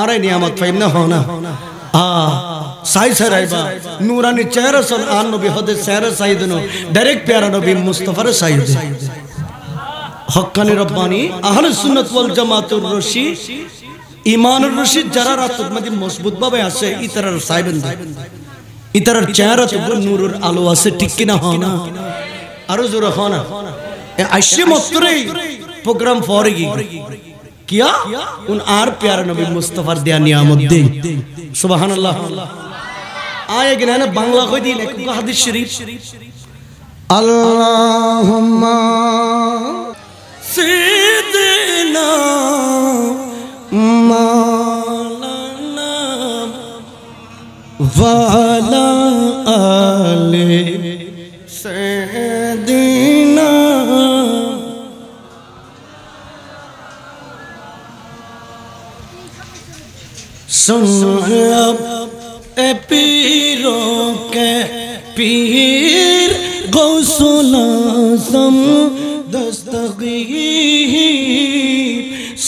আরে নিয়ামত পাইম না হও না আ সাই সাই রাইবা নুরানি চেহারা সন আন নবী হদে চেহারা সাইদুন ডাইরেক্ট পেয়ারা নবী মুস্তাফার সাইদ হক্কানি রব্বানি আহলে সুন্নাত ওয়াল জামাতুর রশি ইমানুর রশি যারা রাতক মধ্যে মজবুত ভাবে আছে ইতারার সাইবেন ইতারার চেহারা তো নূরের আলো আছে ঠিক কিনা না না আরো জোরে হয় না আসছে মস্তরেই প্রোগ্রাম ফরে গিয়ে কিয়া উন আর প্যারা নবী মুস্তফার দেয়া নিয়ামত দেই সুবহানাল্লাহ আয় গেলে না বাংলা কই দিন এক হাদিস শরীফ আল্লাহুম্মা সিদনা মালানা ওয়ালা سن اب اے پیروں کے پیر غوث العظم دستغیر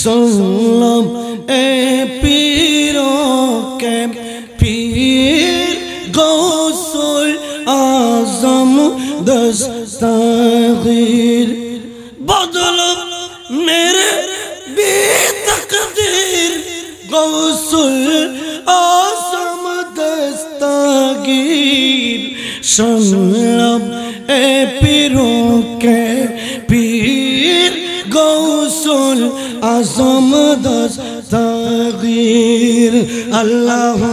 سن اب اے پیروں کے پیر غوث العظم دستغیر بدل میرے بے تقدیر غوث سن آسم دستیر سنب اے پیروں کے پیر گو سل اصم دست تغیر اللہ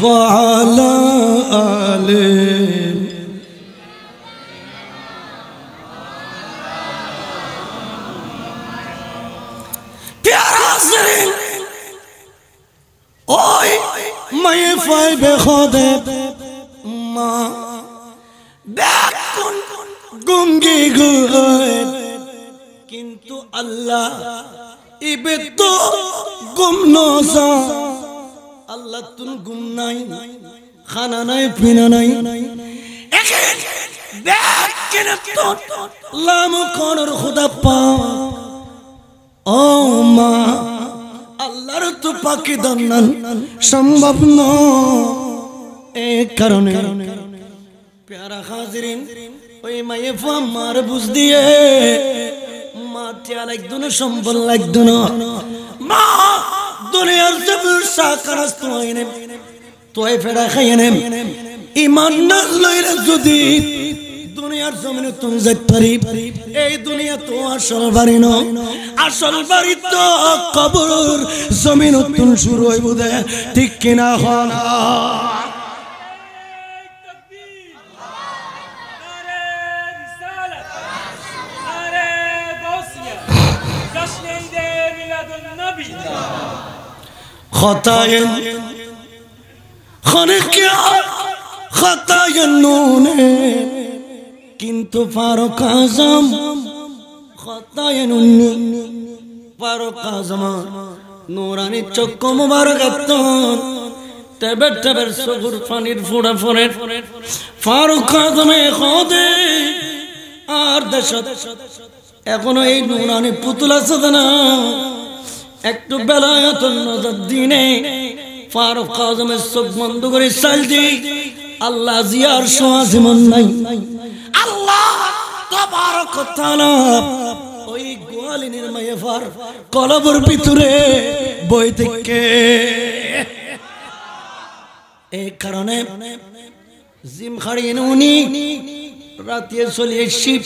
وال হাজারিন ওই মায়ে ফাইবে খদে মা দেখ কোন গুঙ্গি কিন্তু আল্লাহ ইবে তো গুম নসা আল্লাহ তুন গুম নাই খানা নাই পিনা নাই দেখ কেন তো লাম খনর খুদা পা ও মা আল্লাহর তো পাখি দান্নান সম্ভব ন এ কারণে প্যারা হাজিরিন ওই মায়ে মার বুঝ দিয়ে মাতে আর একজন সম্বল একজন মা দুনিয়ার সব সাকারাস তো আইনে তোয় ফেরা খাইনে ইমান না লইরা যদি দুনিয়ার জমিনে তুমি যাই পারি এই দুনিয়া তো আসল বাড়ি নয় আসল বাড়ি তো কবর জমিন উত্তুন শুরু হইব দে ঠিক কিনা হন খনে কে খতায় নুনে কিন্তু ফারুক আজম খতায়ন উন্নি ফারুক আজম নুরানি চক্ক মুবারক এত্তন টেবের টেবের সগুর পানির ফুড়া ফরে ফারুক আজমে খোদে আর দেশ এখনো এই নুরানি পুতুলা না একটু বেলায় বেলায়ত নজর দিনে ফারুক কাজমের চোখ বন্ধ করে চাল দি আল্লাহ জিয়ার সোয়া জীবন নাই আল্লাহ তবারক তাআলা ওই গোয়ালিনীর মায়েফার কলবর ভিতরে বই থেকে এই কারণে জিম খাড়িয়ে উনি রাতে চলে শিব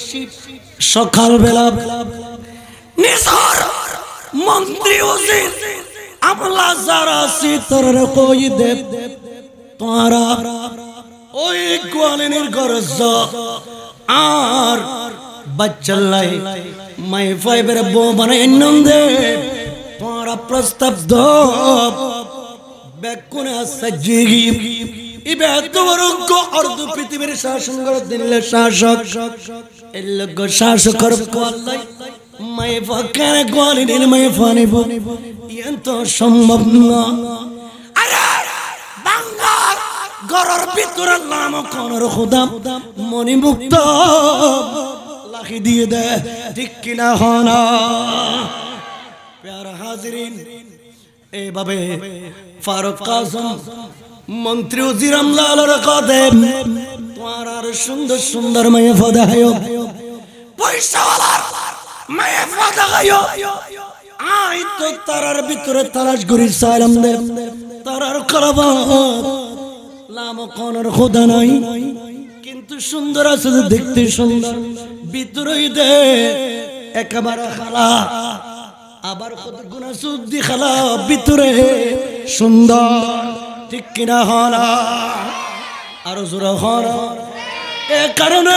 সকালবেলা নিজর মন্ত্রী আমলা যারা শীতর কই দেব তারা ওই কোয়ালিনীর গরজ আর বাচ্চালাই মাই ফাইবের বউ বানাই নন্দে তারা প্রস্তাব দ বেকুনে সজ্জিগি ইবে এত বড় অর্ধ পৃথিবীর শাসন করে দিলে শাসক এর লোক শাসকর কোয়াল্লাই মায়ে ফকার গরিনের মায়ে ফনে ফনে ইয়ান সম্ভব না গরর ভিতরে নাম কনর খোদা মনি মুক্ত লাখি দিয়ে দে ঠিক কিনা হনা প্যারা হাজরিন এভাবে ফারুক কাসম মন্ত্রী উজির আমলালের কাদে তোমার আর সুন্দর সুন্দর মেয়ে ফদায় পয়সাওয়ালার মায়া ফাদা গায়ো আই তো তারার ভিতরে তালাশ করি সাইলাম দে তারার কলবা নাম কোনর খোদা নাই কিন্তু সুন্দর আছে দেখতে সুন্দর ভিতরেই দে একেবারে খালা আবার কত গুণা সুদ্দি খালা ভিতরে সুন্দর ঠিক কিনা হলা আরো জোরা হলা এ কারণে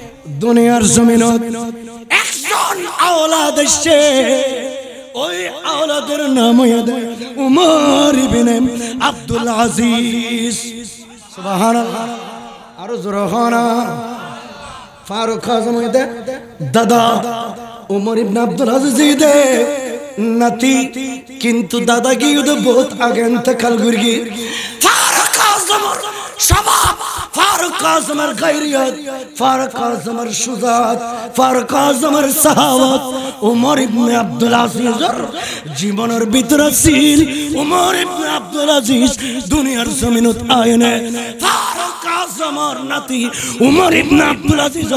দুনিয়ার জমিনত একজন আওলাদ এসছে ওই আওলাদের নাম উমর ইবনে আব্দুল আজিজ সুবহানাল্লাহ আরো জোরহানা ফারুক আজম দাদা উমর ইবনে আব্দুল আজিজ নাতি কিন্তু দাদা গিয়ে বহুত আগে ইন্তকাল গুরগি ফারুক আজম شباب فاروق اعظمর গায়রিয়ত ফারুক আজমের সুজাত ফারুক আজমের সাহাবত উমর ইবনে আব্দুল আজিজর জীবনের ভিতরে ছিল উমর ইবনে আব্দুল আজিজ দুনিয়ার জমিনত আয়নে ফারুক আজমের নাতি উমর ইবনে আব্দুল আজিজ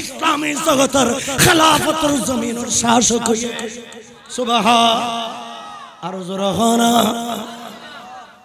ইসলামী জগতের খেলাফতের জমিনের শাসক হয়ে জোর হনা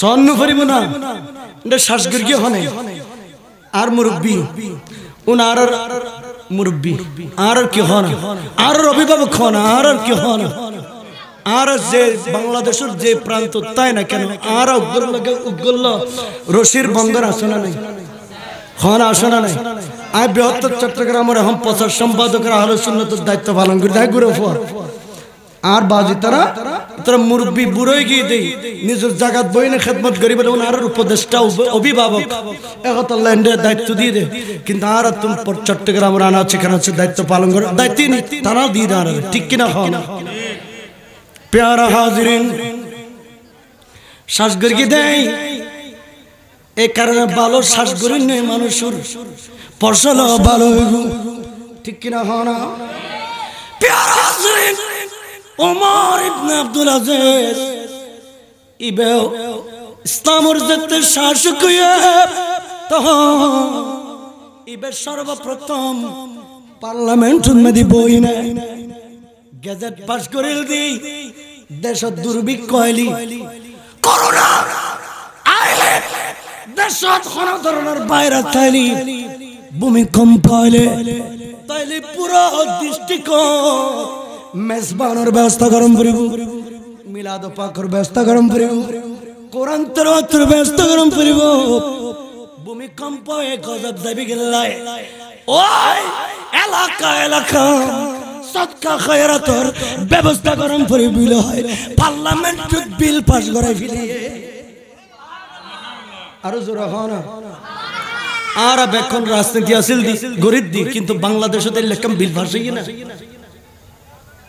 সন্ন ফরিব না এটা শ্বাসগির্গি হনে আর মুরব্বী উনার আর মুরব্বী আর কি হন আর অভিভাবক হন আর কি হন আর যে বাংলাদেশের যে প্রান্ত তাই না কেন আর উগ্র উগল্য রশির বন্দর আসনা নাই হন আসনা নাই আই বৃহত্তর চট্টগ্রামের এখন প্রচার সম্পাদকের আলোচনার দায়িত্ব পালন করি তাই গুরু আর বাজি তারা তোরা মুরব্বী বুড়োই গিয়ে দেই নিজের জাগাত বই না খেদমত গরিব আর ওনার উপদেষ্টা অভিভাবক এখন ল্যান্ডের দায়িত্ব দিয়ে দে কিন্তু আর তুমি চট্টগ্রাম রানা সেখানে আছে দায়িত্ব পালন করে দায়িত্ব নেই তারাও দিয়ে দেওয়ার ঠিক কিনা হন পেয়ারা হাজিরিন শ্বাস গড়িয়ে দেয় এ কারণে ভালো শ্বাস গড়িয়ে নেই মানুষের ফসল ভালো ঠিক কিনা হন পেয়ারা হাজিরিন ওমর ইবনে আব্দুল আজিজ ইবে ইসলামর জেতে শাসক ইবে সর্বপ্রথম পার্লামেন্ট মেদি বই না গেজেট পাস করিল দি দেশ দুর্ভিক্ষ হইলি করোনা আইলে দেশত কোন ধরনের বাইরে তাইলি ভূমিকম্প আইলে তাইলে পুরো দৃষ্টিকোণ মেজবানোর ব্যবস্থা গরম করিব মিলাদ পাকর ব্যবস্থা গরম করিব কোরআন তরত্র ব্যবস্থা গরম করিব ভূমিকম্প এ গজব দাবি গেলায় ওই এলাকা এলাকা সৎকা খয়রাতর ব্যবস্থা গরম করে বিল হয় পার্লামেন্ট বিল পাস করাই ফিরিয়ে আরো জোর হওয়া আর এখন রাজনীতি আসিল দি গরিব দি কিন্তু বাংলাদেশে লেখাম বিল ফাঁসাই না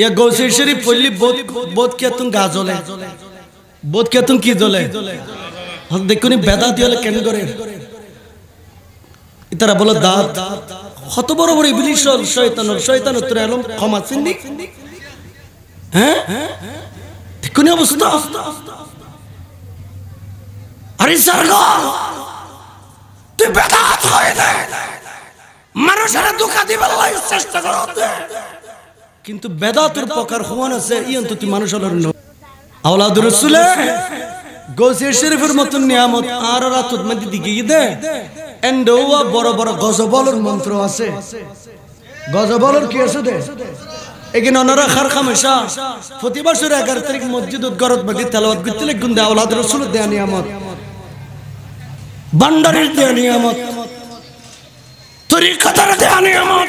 ইয়া গৌসির শরীফ পড়লি বোধ বোধ কে তুম বোধ কে কি জ্বলে হ্যাঁ, দেখুনি বেদা দিয়ালে কেন করে তারা বলো দাঁত কত বড় বড় ইবলিশ শয়তান শয়তান উত্তরে এলম ক্ষমা চিনি হ্যাঁ দেখুনি অবস্থা আরে স্বর্গ তুই বেদাত হয়ে যায় মানুষের দুঃখা দিবার চেষ্টা করতে কিন্তু বেদাতের প্রকার হওয়ান আছে ই অন্তত মানুষ হলার ন আওলাদ রসুলে গৌসে শরীফের মতন নিয়ামত আর রাতুত মধ্যে দিকে দে এন্ডোয়া বড় বড় গজবলর মন্ত্র আছে গজবলর কি আছে দে এগিন অনারা খার খামেশা প্রতি বছর এগারো তারিখ মসজিদ উদ্গরত মধ্যে তেলাবাদ করতে লিখুন দে আওলাদ রসুল দেয়া নিয়ামত বান্ডারের দেয়া নিয়ামত তরিকাতার দেয়া নিয়ামত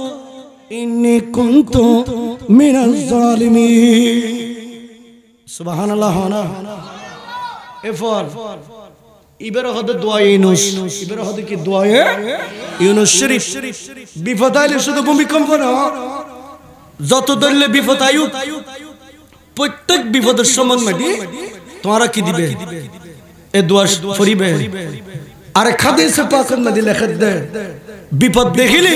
ইন্নি কুন্ত মিনাল সুবহানাল্লাহ হানা এফর ইবের হতে দোয়া কি বিপদ আইলে শুধু ভূমিকম্প যত দলে বিপদ আয়ু প্রত্যেক বিপদের সম্বন্ধে তোমারা কি দিবে এ দোয়া ফরিবে আর খাদিসে মধ্যে লেখা দে বিপদ দেখিলি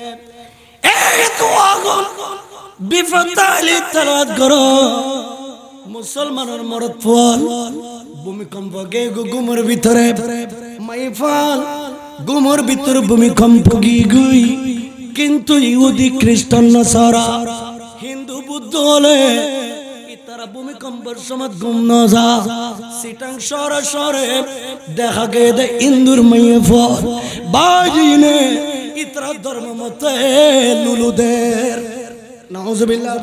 মুসলমানের মরত ফল ভূমিকম্প গে গুমর ভিতরে মাই ফল গুমর ভিতরে ভূমিকম্প গি গুই কিন্তু ইহুদি খ্রিস্টান নাসারা হিন্দু বুদ্ধ হলে তারা ভূমিকম্পের ঘুম নজা যা সিটাং সরে সরে দেখা গে দে ইন্দুর মাইয়ে ফল বাজিনে ইতরা ধর্ম মতে লুলুদের নাউজুবিল্লাহ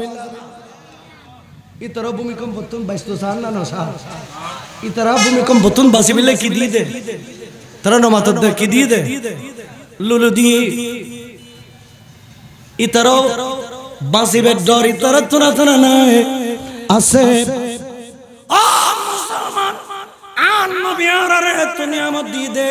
ইতরা ভূমিকম্প বতন বাইস্তু সান না না ইতরা ভূমিকম্প বতন বাসি বিলে কি দিয়ে দে তারা নমাতদের কি দিয়ে দে লুলু দিয়ে ইতরাও বাঁচিবে ডর ইতরা তোরা তোরা নাই আছে মুসলমান আন নবিয়ারে তুমি আমার দিয়ে দে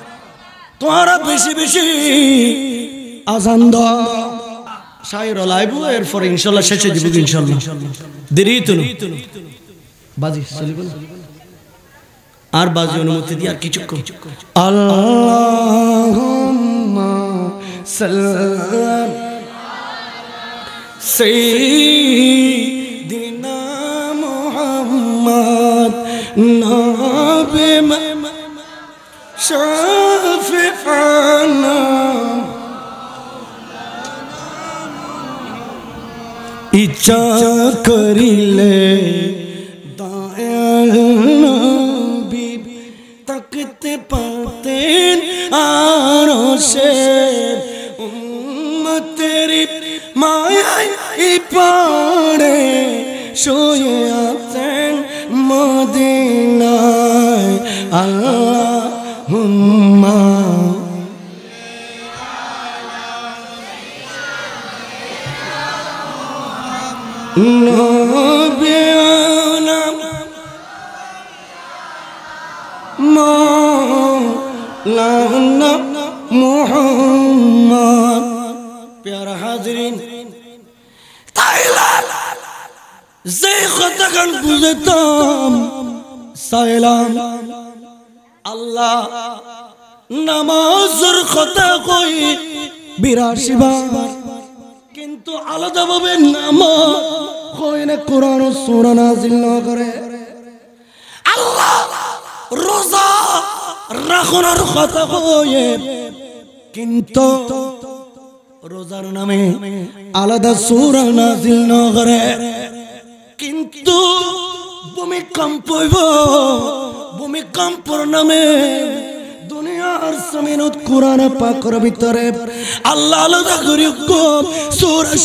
তোমরা বেশি বেশি আজান দ শায়ের ইনশাল্লাহ শেষে দিব ইনশাল্লাহ দেরি বাজি আর বাজি অনুমতি দিয়ে আর কিছু আল্লাহ سیدنا محمد না شاہ ইচ্ছা করিলে তাকতে পাতেন আর সে উম্মতের মায়াই পাড়ে শোয়ে যখন বুঝতাম চাইলাম আল্লাহ কথা কই বিরাশি কিন্তু আলাদাভাবে নামাজ কোরআন সুরা নাজিল না করে আল্লাহ রোজা রাখনার কথা কয়ে কিন্তু রোজার নামে আলাদা সুরা নাজিল না করে কিন্তু ভূমিকম্প ভূমিকম্পর নামে দুনিয়ার সমিনুত কোরআন পাকর ভিতরে আল্লাহ আলাদা করে সূরা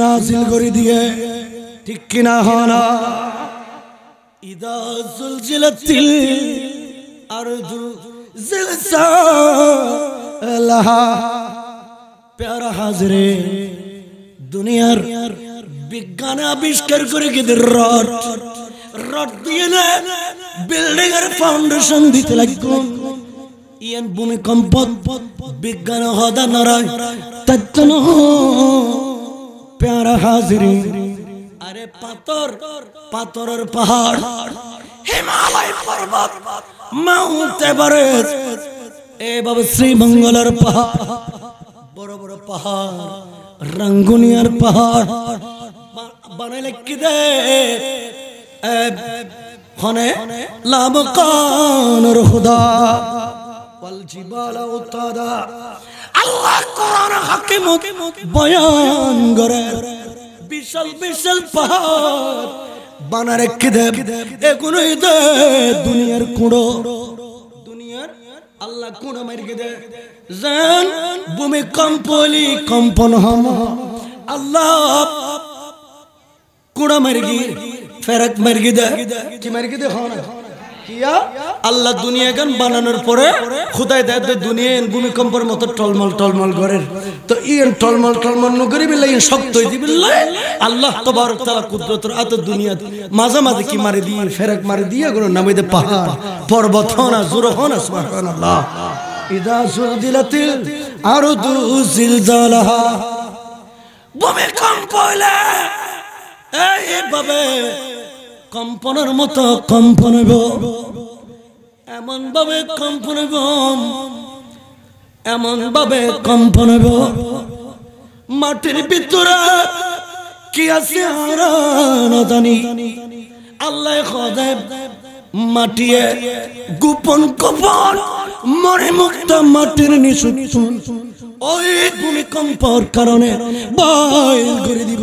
নাজিল করে দিয়ে ঠিক কিনা হনা ইদা জুলজিলাতিল আরজু জিলসা লাহা প্যারা হাজরে দুনিয়ার বিজ্ঞান আবিষ্কার করে গেদের রড রড দিয়ে না বিল্ডিং এর ফাউন্ডেশন দিতে লাগলো ইয়ান ভূমিকম্প বিজ্ঞান হদা নরয় তজ্জন প্যারা হাজিরি আরে পাথর পাথরের পাহাড় হিমালয় পর্বত মাউন্ট এভারেস্ট এভাবে শ্রীমঙ্গলের পাহাড় বড় বড় পাহাড় রাঙ্গুনিয়ার পাহাড় বানাই লাগি দে হনে লাম কানুর হুদা ওয়াল জিবালা উতাদা আল্লাহ কোরআন হাকিম বয়ান করে বিশাল বিশাল পাহাড় বানা রেখে দেব এগুলোই দে দুনিয়ার কুড়ো দুনিয়ার আল্লাহ কুড়ো মারিকে দে জান ভূমি ভূমিকম্প কম্পন হম আল্লাহ কোড়া মার্গি ফেরাক মার্গি কি মার্গি দে আল্লাহ দুনিয়া গান বানানোর পরে খুদাই দেয় দুনিয়া এন ভূমিকম্পের মতো টলমল টলমল করেন তো ইয়েন টলমল টলমল নগরি বিল্লা ইয়েন শক্ত হইতে বিল্লাই আল্লাহ তবারক তালা কুদরতর দুনিয়া মাঝে কি মারি দিয়ে ফেরাক মারি দিয়ে কোনো নামে দে পাহাড় পর্বত হনা জোর হনা সুবহানাল্লাহ ইদা সুদিলাতিল আরদু জিলজালাহা ভূমিকম্প হইলে এইভাবে কম্পনের মতো কম্পন এমন ভাবে কম্পন এমন ভাবে কম্পন মাটির ভিতরে কি আছে জানি আল্লাহ খদেব মাটিয়ে গোপন কপন মনে মুক্ত মাটির নিচু ওই ভূমিকম্পর কারণে বয়ল করে দিব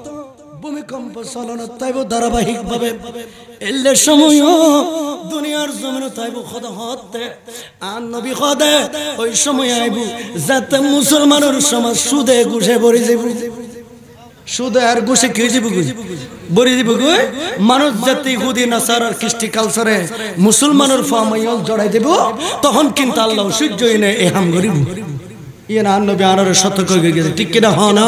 ভূমিকম্প চলনত তাইব ধারাবাহিকভাবে এলে সময়ও দুনিয়ার জমিনে তাইব খদ হতে আর নবী খদে ওই সময় আইব যাতে মুসলমানের সমাজ সুদে ঘুষে ভরে যাইব সুদে আর গুছে কি যাব বরি দিব মানুষ জাতি হুদি নাসার আর কৃষ্টি কালচারে মুসলমানের ফামাইল জড়াই দেব তখন কিন্তু আল্লাহ সূর্য এনে এহাম গরিব ইয়ে না নবী আনারে সতর্ক হয়ে গেছে ঠিক কিনা হ হ্যাঁ না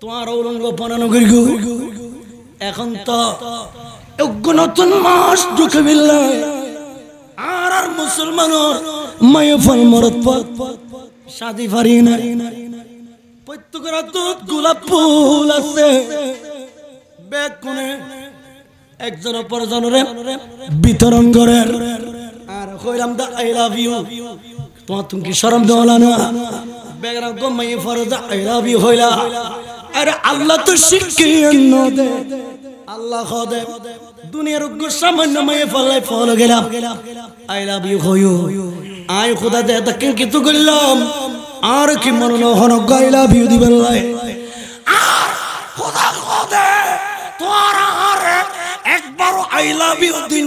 তোমার ঔরঙ্গ বানানো এখন তো নতুন মাস ঢুকে মিললাম আর আর মুসলমানের মায়ে মরত পথ ফারি না প্রত্যেকের দুধ গোলাপ ফুল আছে ব্যাগ কোনে একজন অপরজনের বিতরণ করে আর কইলাম দা আই লাভ ইউ তোমার কি শরম দেওয়ালা না বেগরা গমাই ফরজা ইরাবি হইলা আরে আল্লাহ আল্লাহ খদে দুনিয়ার উগ্র সামান্য মায়ে ফলাই ফল গেলাম আই লাভ ইউ হইও আই খোদা দে তাকে কিছু করলাম আর কি মরণ হন আই লাভ ইউ দিবেন লাই আর খোদা খদে তোর আর একবারও আই লাভ ইউ দিন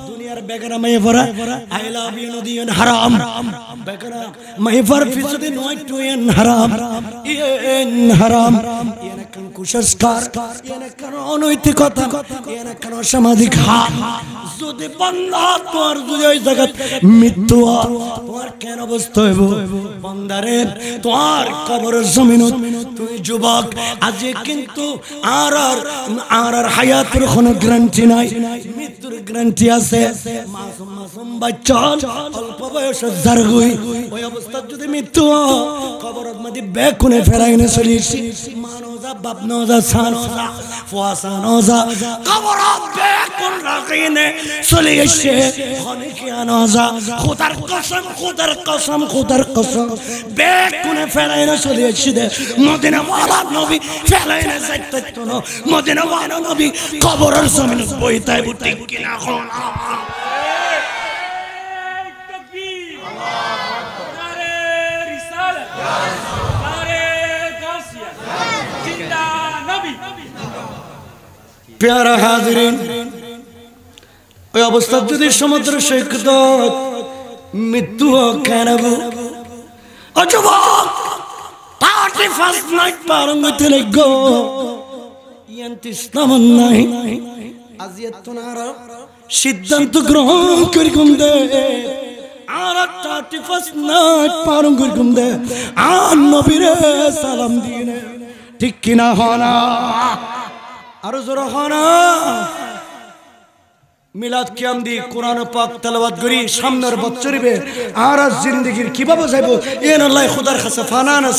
আর বেকারা মেহফারা আই লাভ ইউ যদি বান্দা তোর যদি মৃত্যু তোর কেন অবস্থা হইব বান্দারে কবর জমিন তুই যুবক আজে কিন্তু আর আর আর আর হায়াতের কোনো নাই মৃত্যুর গ্যারান্টি আছে গেছে মাসুম মাসুম বাচ্চন অল্প বয়সে জারগুই ওই অবস্থাত যদি মৃত্যু কবরত মাদি ব্যাগ কোনে ফেরাই না চলিস মানজা বাপ নজা সানজা ফুয়াসা নজা কবরত ব্যাগ কোন রাখিনে চলে গেছে হনিকিয়া নজা খোদার কসম খোদার কসম খোদার কসম ব্যাগ কোনে ফেরাই না চলে গেছে দে মদিনা ওয়ালা নবী ফেরাই নে যাইতে মদিনা ওয়ালা নবী কবরের জমিন বইতাই বুটিক কিনা হল পেয়ারা হাজরিন ওই অবস্থা যদি সমুদ্র সৈকত মৃত্যু কেনব সিদ্ধান্ত গ্রহণ করিকুম দে আর থার্টি ফার্স্ট নাইট পারুম করিকুম দে আর নবীরে সালাম দিয়ে ঠিক কিনা হনা আরো মিলাদ কিয়াম দি কোরআন পাক তেলাওয়াত করি সামনের বছরিবে আর আজ জিন্দেগির কিভাবে যাইব এন আল্লাহ খুদার কাছে ফানা না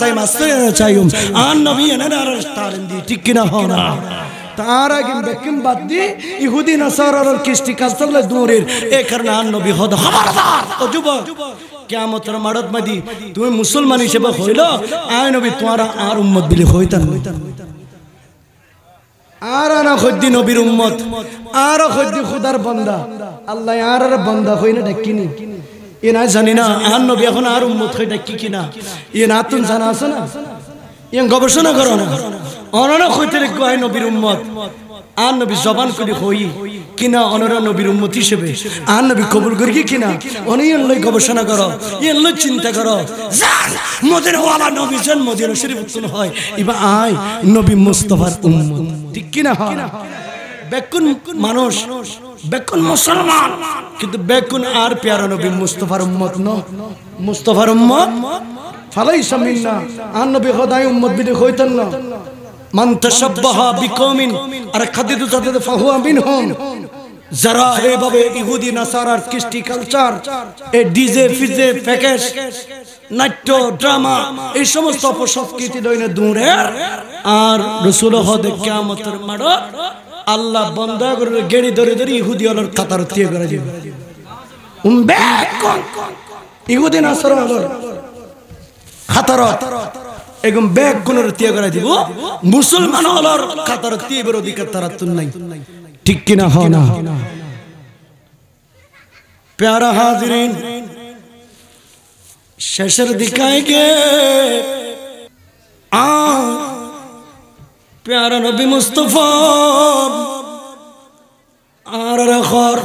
চাই না নবী এনে আর দি ঠিক না তার আগে বাদ দি ইহুদি নাসারার কৃষ্টি কাস্তলে দূরের এ কারণে আন নবী হদ খবরদার ও যুবক কিয়ামতের মারত মাদি তুমি মুসলমান হিসেবে হইল আয় নবী তোমার আর উম্মত বিলি হইতা হইতান হইতান আর আনা খদ্দি নবীর উম্মত আর খদ্দি খুদার বন্দা আল্লাহ আর আর বন্দা হই না ডাকিনি এ না জানি না আর নবী এখন আর উম্মত হই ডাকি কিনা এ না তুন জানা আছে না এ গবেষণা করো না অনানা হইতে রেখো নবীর উম্মত আর নবী জবান করে হই কিনা অনরা নবীর উন্মত হিসেবে আর নবী কবুল করি কিনা অনেক এনলই গবেষণা করো এনলই চিন্তা করো মদের ওয়ালা নবী জন্ম দিন শরীফ উত্তন হয় ইবা আয় নবী মুস্তফার উম্মত ঠিক কিনা হয় বেকুন মানুষ বেকুন মুসলমান কিন্তু বেকুন আর প্যারা নবী মুস্তফার উম্মত ন মুস্তফার উম্মত ফালাই সামিন না আর নবী হদায় উম্মত বিদে হইতেন না যারা এভাবে ইহুদি নাসার আর কৃষ্টি কালচার এই ডিজে ফিজে প্যাকেজ নাট্য ড্রামা এই সমস্ত অপসংস্কৃতি দৈনে দূরে আর রসুল হদে কেমতের আল্লাহ বন্ধ করে গেড়ি ধরে ধরে ইহুদি আলোর কাতার তিয়ে করে যাবে ইহুদি এবং ব্যাগ কোন ত্যাগ করে দিব মুসলমান হলার কাতার তিবের অধিকার তারা তুন নাই ঠিক কিনা হয় না প্যারা হাজরিন শেষের দিকায় গে আ প্যারা নবী মুস্তফা আর খর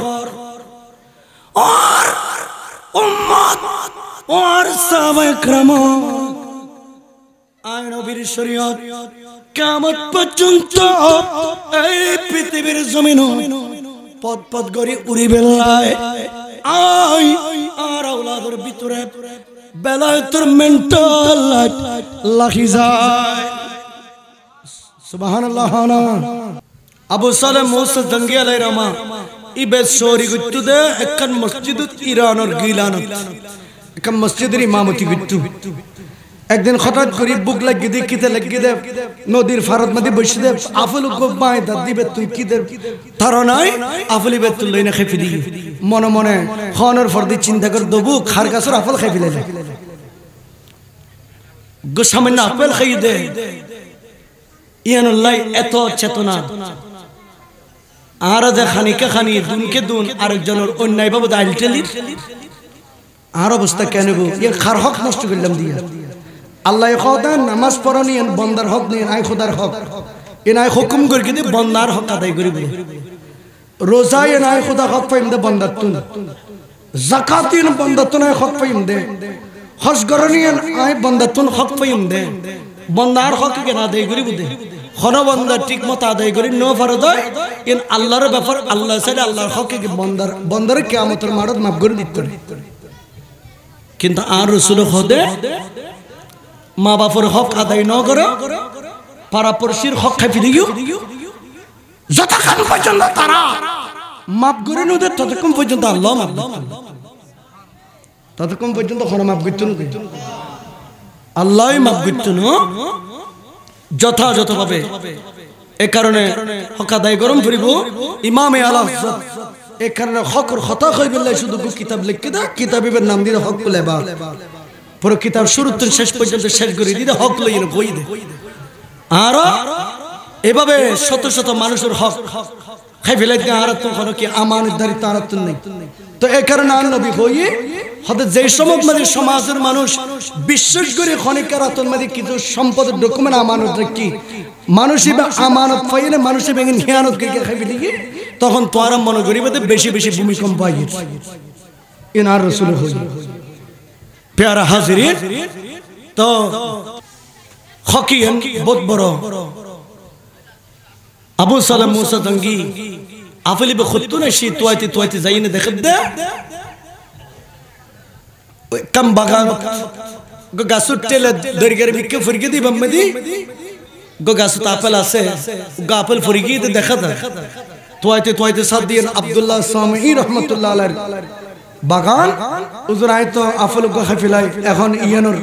আর উম্মত আর সাহাবায়ে کرام আইনবীর শরীয়ত কামত পর্যন্ত এই পৃথিবীর জমিন পদ পদ গড়ি উড়িবেলায় আই আর আওলাদের ভিতরে বেলায় তোর মেন্টাল লাখি যায় সুবহানাল্লাহ আবু সালে আলাই রামা ইবে সরি গুত্তু দে একখান মসজিদ ইরানর গিলানত একখান মসজিদের ইমামতি গুত্তু একদিন হঠাৎ করে বুক লাগিয়ে দে কিতে লাগিয়ে দেব নদীর ফারত মাদি বসে দেব আফুল বাঁয় দাঁত দিবে তুই কি দেব তার নয় আফুলি বেত তুললই না খেপি দিই মনে মনে হনের ফর্দি চিন্তা করে দবু খার গাছের আফল খাই ফেলে সামান্য আপেল খাই দে ইয়ানুল্লাহ এত চেতনা আর যে খানিকে খানি দুনকে দুন আরেকজনের অন্যায় বাবু দাইল টেলির আর অবস্থা কেন খার হক নষ্ট করলাম দিয়ে আল্লাহ খোদা নামাজ পড়ো নিয়ে বন্দার হক নিয়ে আয় খোদার হক এনায় হুকুম করি কিন্তু বন্দার হক আদায় করি বলি রোজা এনায় খোদা হক পাইম দে বন্দার তুন জাকাত ইন বন্দার তুন হক পাইম দে হজ এন আয় বন্দার তুন হক পাইম দে বন্দার হক কেন আদায় করি বুদে হনবন্দা ঠিক মতো আদায় করি ন ফরজ এন ইন আল্লাহর ব্যাপার আল্লাহ সাইড আল্লাহর হকে বন্দার বন্দার কেয়ামতের মারত মাফ করে দিতে কিন্তু আর রসুল হদে মা বাপুর হক আদায় ন করো পাড়াপড়শির হক খাই ফিরে গিয়ে পর্যন্ত তারা মাপ করে ওদের ততক্ষণ পর্যন্ত আল্লাহ মাপ ততক্ষণ পর্যন্ত কোনো মাপ করতো না আল্লাহ না যথাযথভাবে এ কারণে হক আদায় গরম ফিরিব ইমামে আলা এ কারণে হকর হতা হয়ে গেলে শুধু কিতাব লিখতে দা কিতাবের নাম দিয়ে হক লেবা পুরো কিতাব শুরু শেষ পর্যন্ত শেষ করে দিতে হক লইয়ে বই দে আর এভাবে শত শত মানুষের হক খাই কি যে মানে সমাজের মানুষ বিশ্বাস করে মানে কিছু সম্পদের ডকুমেন্ট আমানত কি মানুষ আমানত পাইলে মানুষ ভেঙে হিয়ানত খাই তখন তো আরাম মনে করি বেশি বেশি ভূমিকম্প আইয়ে ইনার রসুল পেয়ারা হাজির তো হকিয়েন বহুত বড় আবু সালাম মুসা দঙ্গি আফলি বে খুদ্দু না শি তুয়াইতে তুয়াইতে যাই না দেখে দে কাম বাগান গাছু টেলে দরিগারে বিকে ফুরকে দি বাম্মদি গো গাছু আপেল আছে আপেল ফুরকি দেখা দে তুয়াইতে তুয়াইতে সাদ দিয়ে আব্দুল্লাহ সামি রহমতুল্লাহ আলাইহি বাগান উজরাই তো আফল কাফিলায় এখন ইয়ানোর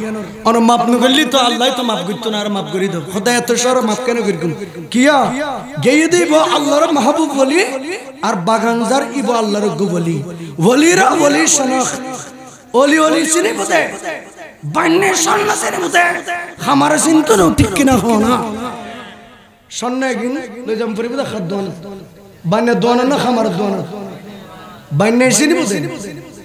অন মাপ নগলি তো আল্লাহ তো মাপ করতো না আর মাপ করি দাও খোদা এত সর মাপ কেন করগুন কিয়া গেয়ে দিব আল্লাহর মাহবুব বলি আর বাগান যার ইব আল্লাহর গু বলি ওলিরা বলি শনাখ ওলি ওলি চিনি বুঝে বান্নে সন্ন চিনি বুঝে খামার চিন্তু না ঠিক কিনা হো না সন্ন একদিন লই পরি বুঝে খাদ্য বান্নে দোয়ানা না খামার দোয়ানা বান্নে চিনি বুঝে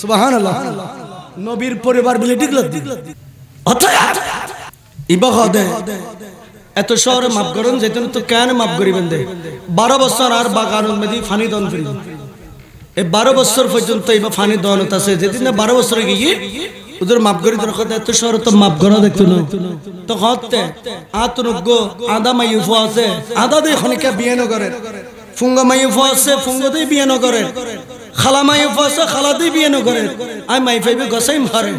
সুবাহান নবীর পরিবার বলে ঠিক এত শহরে করুন তো কেন মাপ করিবেন দে বারো বছর আর বাগান ফানি দন ফিরি এই বারো বছর পর্যন্ত এবার ফানি আছে যেদিন বারো বছরে গিয়ে ওদের মাপ করি তোর কথা এত শহরে তো মাপ করা দেখতো না তো হতে আতনজ্ঞ আদা মাইফ আছে আদা দিয়ে খনিকা বিয়ে নগরের ফুঙ্গ আছে ফুঙ্গ দিয়ে বিয়ে নগরের খালা মাই উপাস খালা খালাতেই বিয়ে নগরে আই মাই ফাইবে গসাই মারে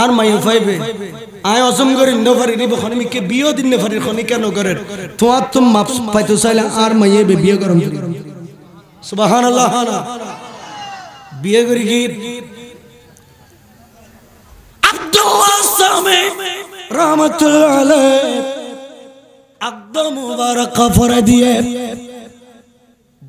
আর মাই উপাইবে আই অজম করে ইন্দ ফারি দিব খনিকে বিয়ে দিন ফারি খনিকে ন করে তোমার তুম মাপ পাইতো চাইলে আর মাইয়ে বে বিয়ে করম সুবাহান আল্লাহ বিয়ে করি কি আব্দুল্লাহ সামে রহমতুল্লাহ আলাইহ আকদম মুবারক ফরা দিয়ে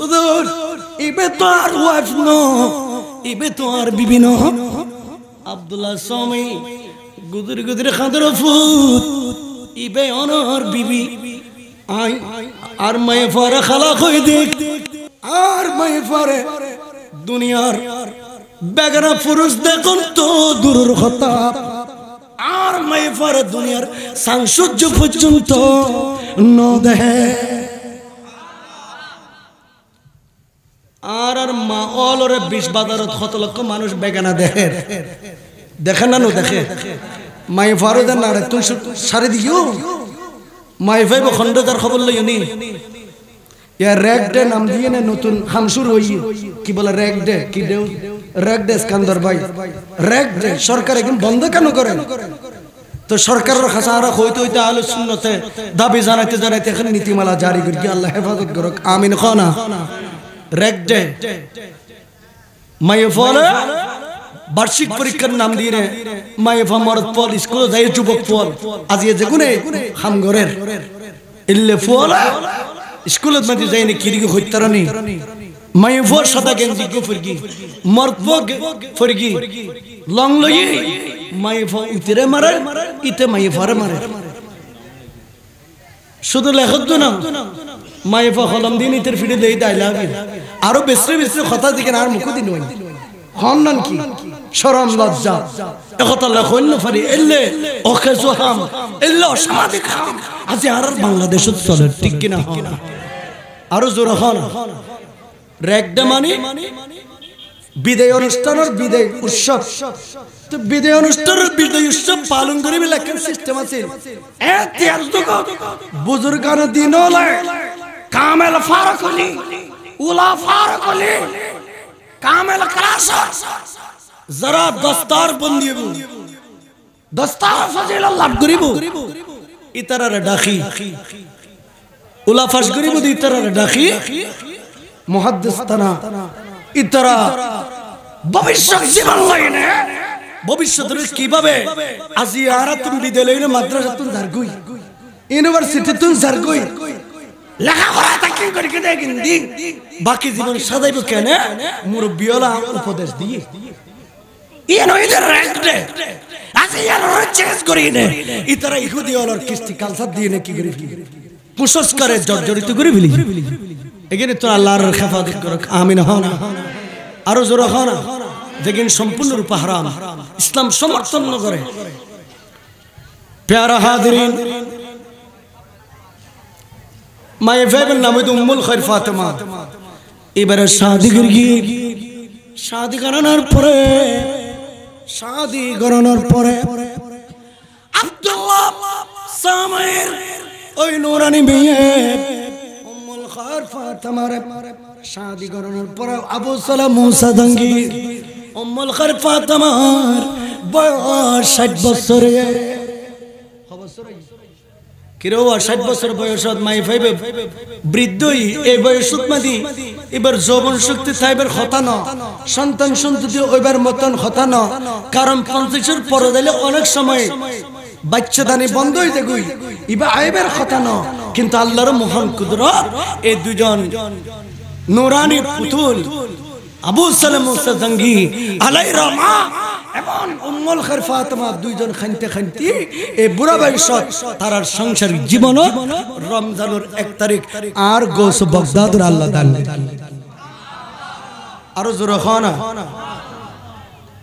হুজুর ইবে তো আর ওয়াইফ নো ইবে তো আর বিবি নো আব্দুল্লাহ স্বামী গুদুর গুদুর খাদর ফুত ইবে অনর বিবি আই আর মায়ে ফারে খালা কই দেখ আর মায়ে ফারে দুনিয়ার বেগরা পুরুষ দেখুন তো দূরের কথা আর মায়ে ফারে দুনিয়ার সাংসুর্য পর্যন্ত ন দেহে আর আর মা অল ওরে বিশ বাজারত কত লক্ষ মানুষ বেগানা দেখে দেখে না দেখে মাই ফারুদের না রে তুই সারি দিও মাই ভাই খন্ড তার খবর লইও নি ইয়া র্যাক ডে নাম দিয়ে না নতুন হামসুর হই কি বলে র্যাক ডে কি দেউ র্যাক ডে স্কান্দর ভাই র্যাক ডে সরকার এখন বন্ধ কেন করেন তো সরকারের খাসারা হইতে হইতে আলো শূন্যতে দাবি জানাইতে জানাইতে এখন নীতিমালা জারি করি আল্লাহ হেফাজত করুক আমিন খানা মায়ে বার্ষিক পরীক্ষার নাম দিয়ে রে মায়ে ফা মরদ ফল যাই যুবক আজ যে গুনে হামগরের ইল্লে ফল স্কুলত মাতি যাই নি কিরিগি মায়ে ফল সাদা গেঞ্জি লং লই মায়ে ফা উতিরে মারে ইতে মায়ে ফারে মারে শুধু লেখত না মায়ে ফা দিন ইতের ফিরে দেই দাইলা আরো বেশি বেশি কথা দিকে আর মুখ দিন হন্নান কি সরম লজ্জা একথা লেখন্য ফারি এলে ওকে এলে অসামাজিক আর বাংলাদেশত চলে ঠিক কিনা আরো জোর হন রেগডে মানে বিদায় অনুষ্ঠানের বিদায় উৎসব তো বিদায় অনুষ্ঠানের বিদায় উৎসব পালন করিবে লেখার সিস্টেম আছে বুজুর্গান দিন কামেল ফারক হলি উলাফার কলি কামেল ক্লাস যারা দস্তার বন্দিব দস্তার ফজিল লাভ করিব ইতারার ডাখি উলাফাস করিব ইতারার ডাকি মুহাদ্দিস তানা ইতারা ভবিষ্যৎ জীবন লাইনে ভবিষ্যতের কিভাবে আজি আরা তুমি বিদ্যালয়ে মাদ্রাসা তুমি ঝারগুই ইউনিভার্সিটি তুমি লেখাপড়া চাকরি করে কেটে কিন্তু বাকি জীবন সাজাইব কেন মোর বিয়লা উপদেশ দিয়ে আচ্ছা, ইহুদি কুসংস্কারে জর্জরিত করে ফেলি এখানে তো আল্লাহর হেফাজত আরো জোর হন হারাম ইসলাম সমর্থন করে প্যারা মায়ের ভাইবের নাম হইতো উম্মুল খৈর ফাতেমা এবারে শাদি গিয়ে সাদি করানোর পরে সাদি করানোর পরে আব্দুল্লাহ সামের ওই নুরানি বিয়ে উম্মুল খৈর ফাতেমার সাদি করানোর পরে আবু সালাম মুসা দঙ্গি উম্মুল খৈর ফাতেমার বয়স ষাট বছরের কিরো ষাট বছর বয়সত মাই ফাইবে বৃদ্ধই এই বয়সত মাদি এবার যৌবন শক্তি সাহেবের হতান সন্তান সন্ততি ওইবার মতন হতান কারণ পঞ্চাশের পরে দিলে অনেক সময় বাচ্চাদানি বন্ধ হয়ে যাগুই ইবা আইবের হতান কিন্তু আল্লাহর মোহন কুদরত এই দুজন নুরানি পুতুল আবু সালাম জঙ্গি আলাই রমা এবং উম্মল খের ফাতমা দুইজন খানতে খাইতে এই বুড়া বয়সত তারার সংসার জীবন রমজানের এক তারিখ আর গোস বগদাদুর আল্লাহ দান আরো জোর খানা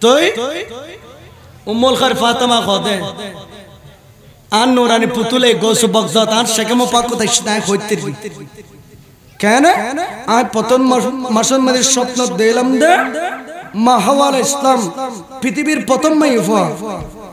তুই উম্মল খের ফাতেমা খদে আন নুরানি পুতুলে গোস বগদাদ আর সেকেমো পাক কোথায় হইতে কেন আমি প্রথম মাসের স্বপ্ন দিলাম দে মাহওয়াল ইসলাম পৃথিবীর প্রথম মাই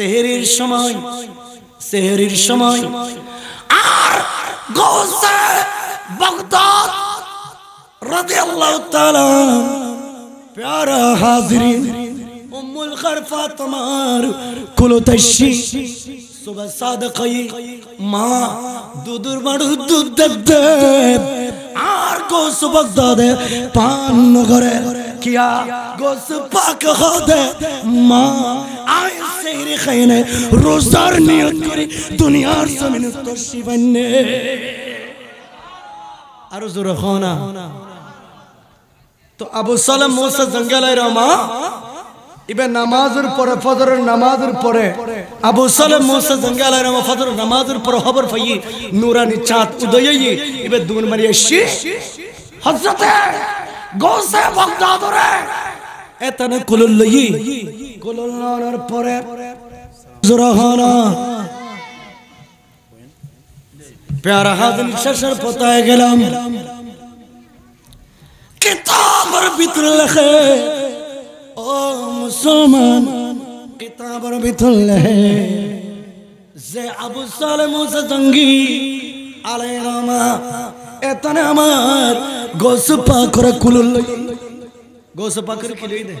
সেহেরির সময় সেহেরির সময় আর গৌসে বাগদাদ রাদিয়াল্লাহু তাআলা প্যারা হাজির উম্মুল খারফা তোমার কুলতাশি صبح صادقی ماں ماں دودر آر کو دادے پان کیا گوز پاک خودے آئے سہری خینے نیت کری دنیا سمین ترشی بننے عرض تو ابو سلم موسیٰ زنگل ماں এবার নামাজের পরে ফজরের নামাজের পরে আবু সালেম মুসা জঙ্গাল ফজরের নামাজের পরে খবর ফাইয়ে নুরানি চাঁদ উদয় এবার দুমন মারি এসছি হজরতে গৌসে বগদাদরে এতনে শেষের পতায় গেলাম কিতাবের ভিতরে লেখে ও মুসলমান কিতাবর ভিতরে যে আবু সালে মুসা জঙ্গি আলে রামা এতনে আমার গোসপা করে কুলুল গোসপা করে কি দেয়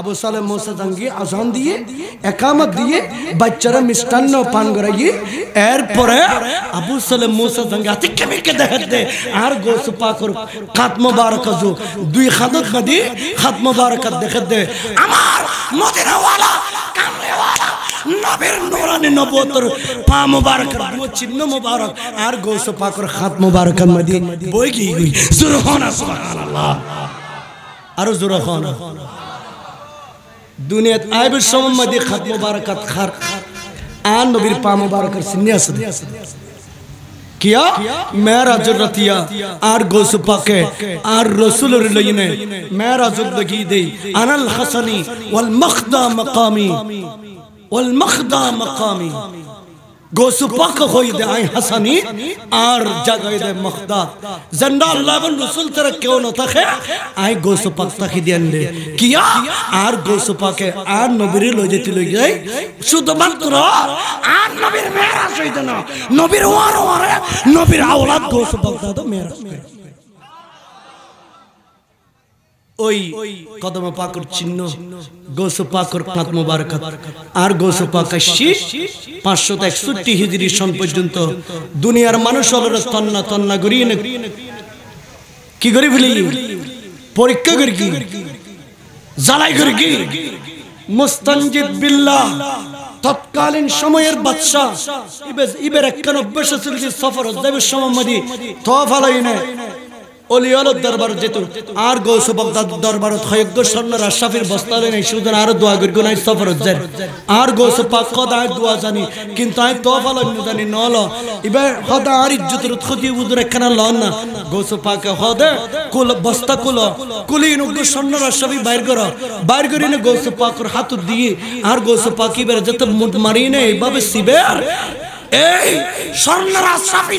আবু সালে মোসা জাঙ্গি আজান দিয়ে একামত দিয়ে বাচ্চারা মিষ্টান্ন পান করাই এরপরে আবু সালে মোসা জাঙ্গি আতিকে মেকে দেখাতে আর গোস পাকর খাত মোবারক দুই খাদত না দিয়ে খাত মোবারক দেখাতে আমার মদিনাওয়ালা কামড়েওয়ালা নবীর নোরানি নবতর পা মুবারক চিহ্ন আর গৌস পাকর হাত মুবারক মধ্যে বই গিয়ে সুবহানাল্লাহ আর دنیت آئیب شمم دی خط مبارکت خر آن نبیر پا مبارکت سنیہ سد کیا میرا جرتیا آر گو سپاکے آر رسول رلینے میرا زندگی دی انا الحسنی والمخدہ مقامی والمخدہ مقامی গোসু পাক হই দে আই হাসানি আর জাগাই দে মখদাদ জেন্ডা আল্লাহ এবং রসুল তারা কেউ না থাকে আই গোসু পাক তাকে দেন দে কিয়া আর গোসু পাকে আর নবীর লই যেতে লই যাই শুধুমাত্র আর নবীর মেয়েরা সইতে না নবীর ওয়ার ওয়ারে ওই কদম পাকর চিহ্ন গোস পাকর পাক আর গোস পাক পাঁচশো একষট্টি হিজড়ি সন পর্যন্ত দুনিয়ার মানুষ অলর তন্না তন্না গড়িয়ে কি করে ফেলি পরীক্ষা করি কি জ্বালাই করি কি মুস্তানজিদ বিল্লাহ তৎকালীন সময়ের বাদশাহ ইবের একানব্বই সফর যাবে সময় ফালাই আলাইনে অলিয়লত দরবার যেত আর গৌস বগদাদ দরবার খয়গ্য স্বর্ণ রাশাফির বস্তা দেন এই আর দোয়া গরি গুনাই সফর যান আর গৌস পাক কদা দোয়া জানি কিন্তু আই তোফা লন্য জানি নল ইবে হদা আর ইজ্জত রুত খতি উদুর একখানা লন না গৌস পাক হদে কুল বস্তা কুল কুলি নুগ্য স্বর্ণ রাশাফি বাইর কর বাইর করি না গৌস পাকর হাত দিয়ে আর গৌস পাকি বের যেতে মুট মারি না এইভাবে সিবে এই স্বর্ণ রাশাফি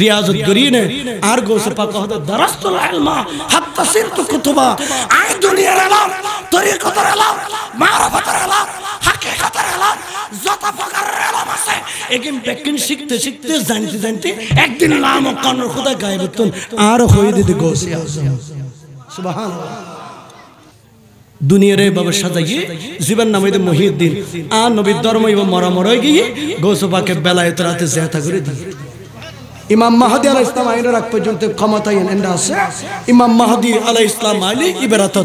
রিয়াজত গরিনে আর গোসে পাক হতে দরাস্তুল ইলমা হাত্তা সিরতু কুতুবা আই দুনিয়ার আলাম তরিকতের আলাম মারাফতের আলাম হাকিকতের আলাম যত প্রকারের আলাম আছে একদিন বেকিন শিখতে শিখতে জানতে জানতে একদিন লাম কানর খোদা গায়েব গায়েবতুন আর হই দিতে গোসে আজম সুবহানাল্লাহ দুনিয়ারে বাবা সাজাইয়ে জীবন নামে মহিউদ্দিন আর নবীর ধর্ম এবং মরা মরাই গিয়ে গৌসবাকে বেলায়েত রাতে জেতা করে দিয়ে ইমাম মাহাদি আলাহ ইসলাম আইনের আগ পর্যন্ত ক্ষমতায় এনে আছে ইমাম মাহাদি আলাহ ইসলাম আইলে ইবেরাত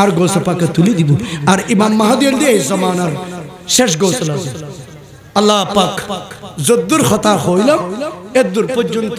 আর গোসাপাকে তুলে দিব আর ইমাম মাহাদি আল দিয়ে জমানার শেষ গোসল আছে আল্লাহ পাক যদ্দুর কথা হইলাম এদ্দুর পর্যন্ত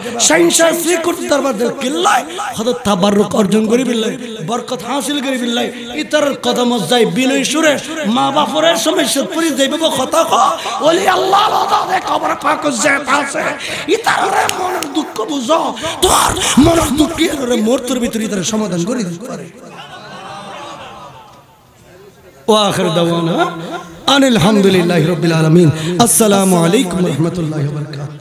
দেবার শাহিনশাহ শ্রীকুট দরবারদের কিল্লায় হজরত তাবারুক অর্জন করি বিল্লাই বরকত হাসিল করি বিল্লাই ইতর কদম যাই বিনয় সুরে মা বাপরে সমস্যা পুরি যাইব কথা ক ওলি আল্লাহ দে কবর পাক জেত আছে ইতর মনের দুঃখ বুঝো তোর মনের দুঃখ রে মর্তুর ভিতরে ইতর সমাধান করি দিতে পারে واخر دعوانا ان الحمد لله رب العالمين السلام عليكم ورحمه الله وبركاته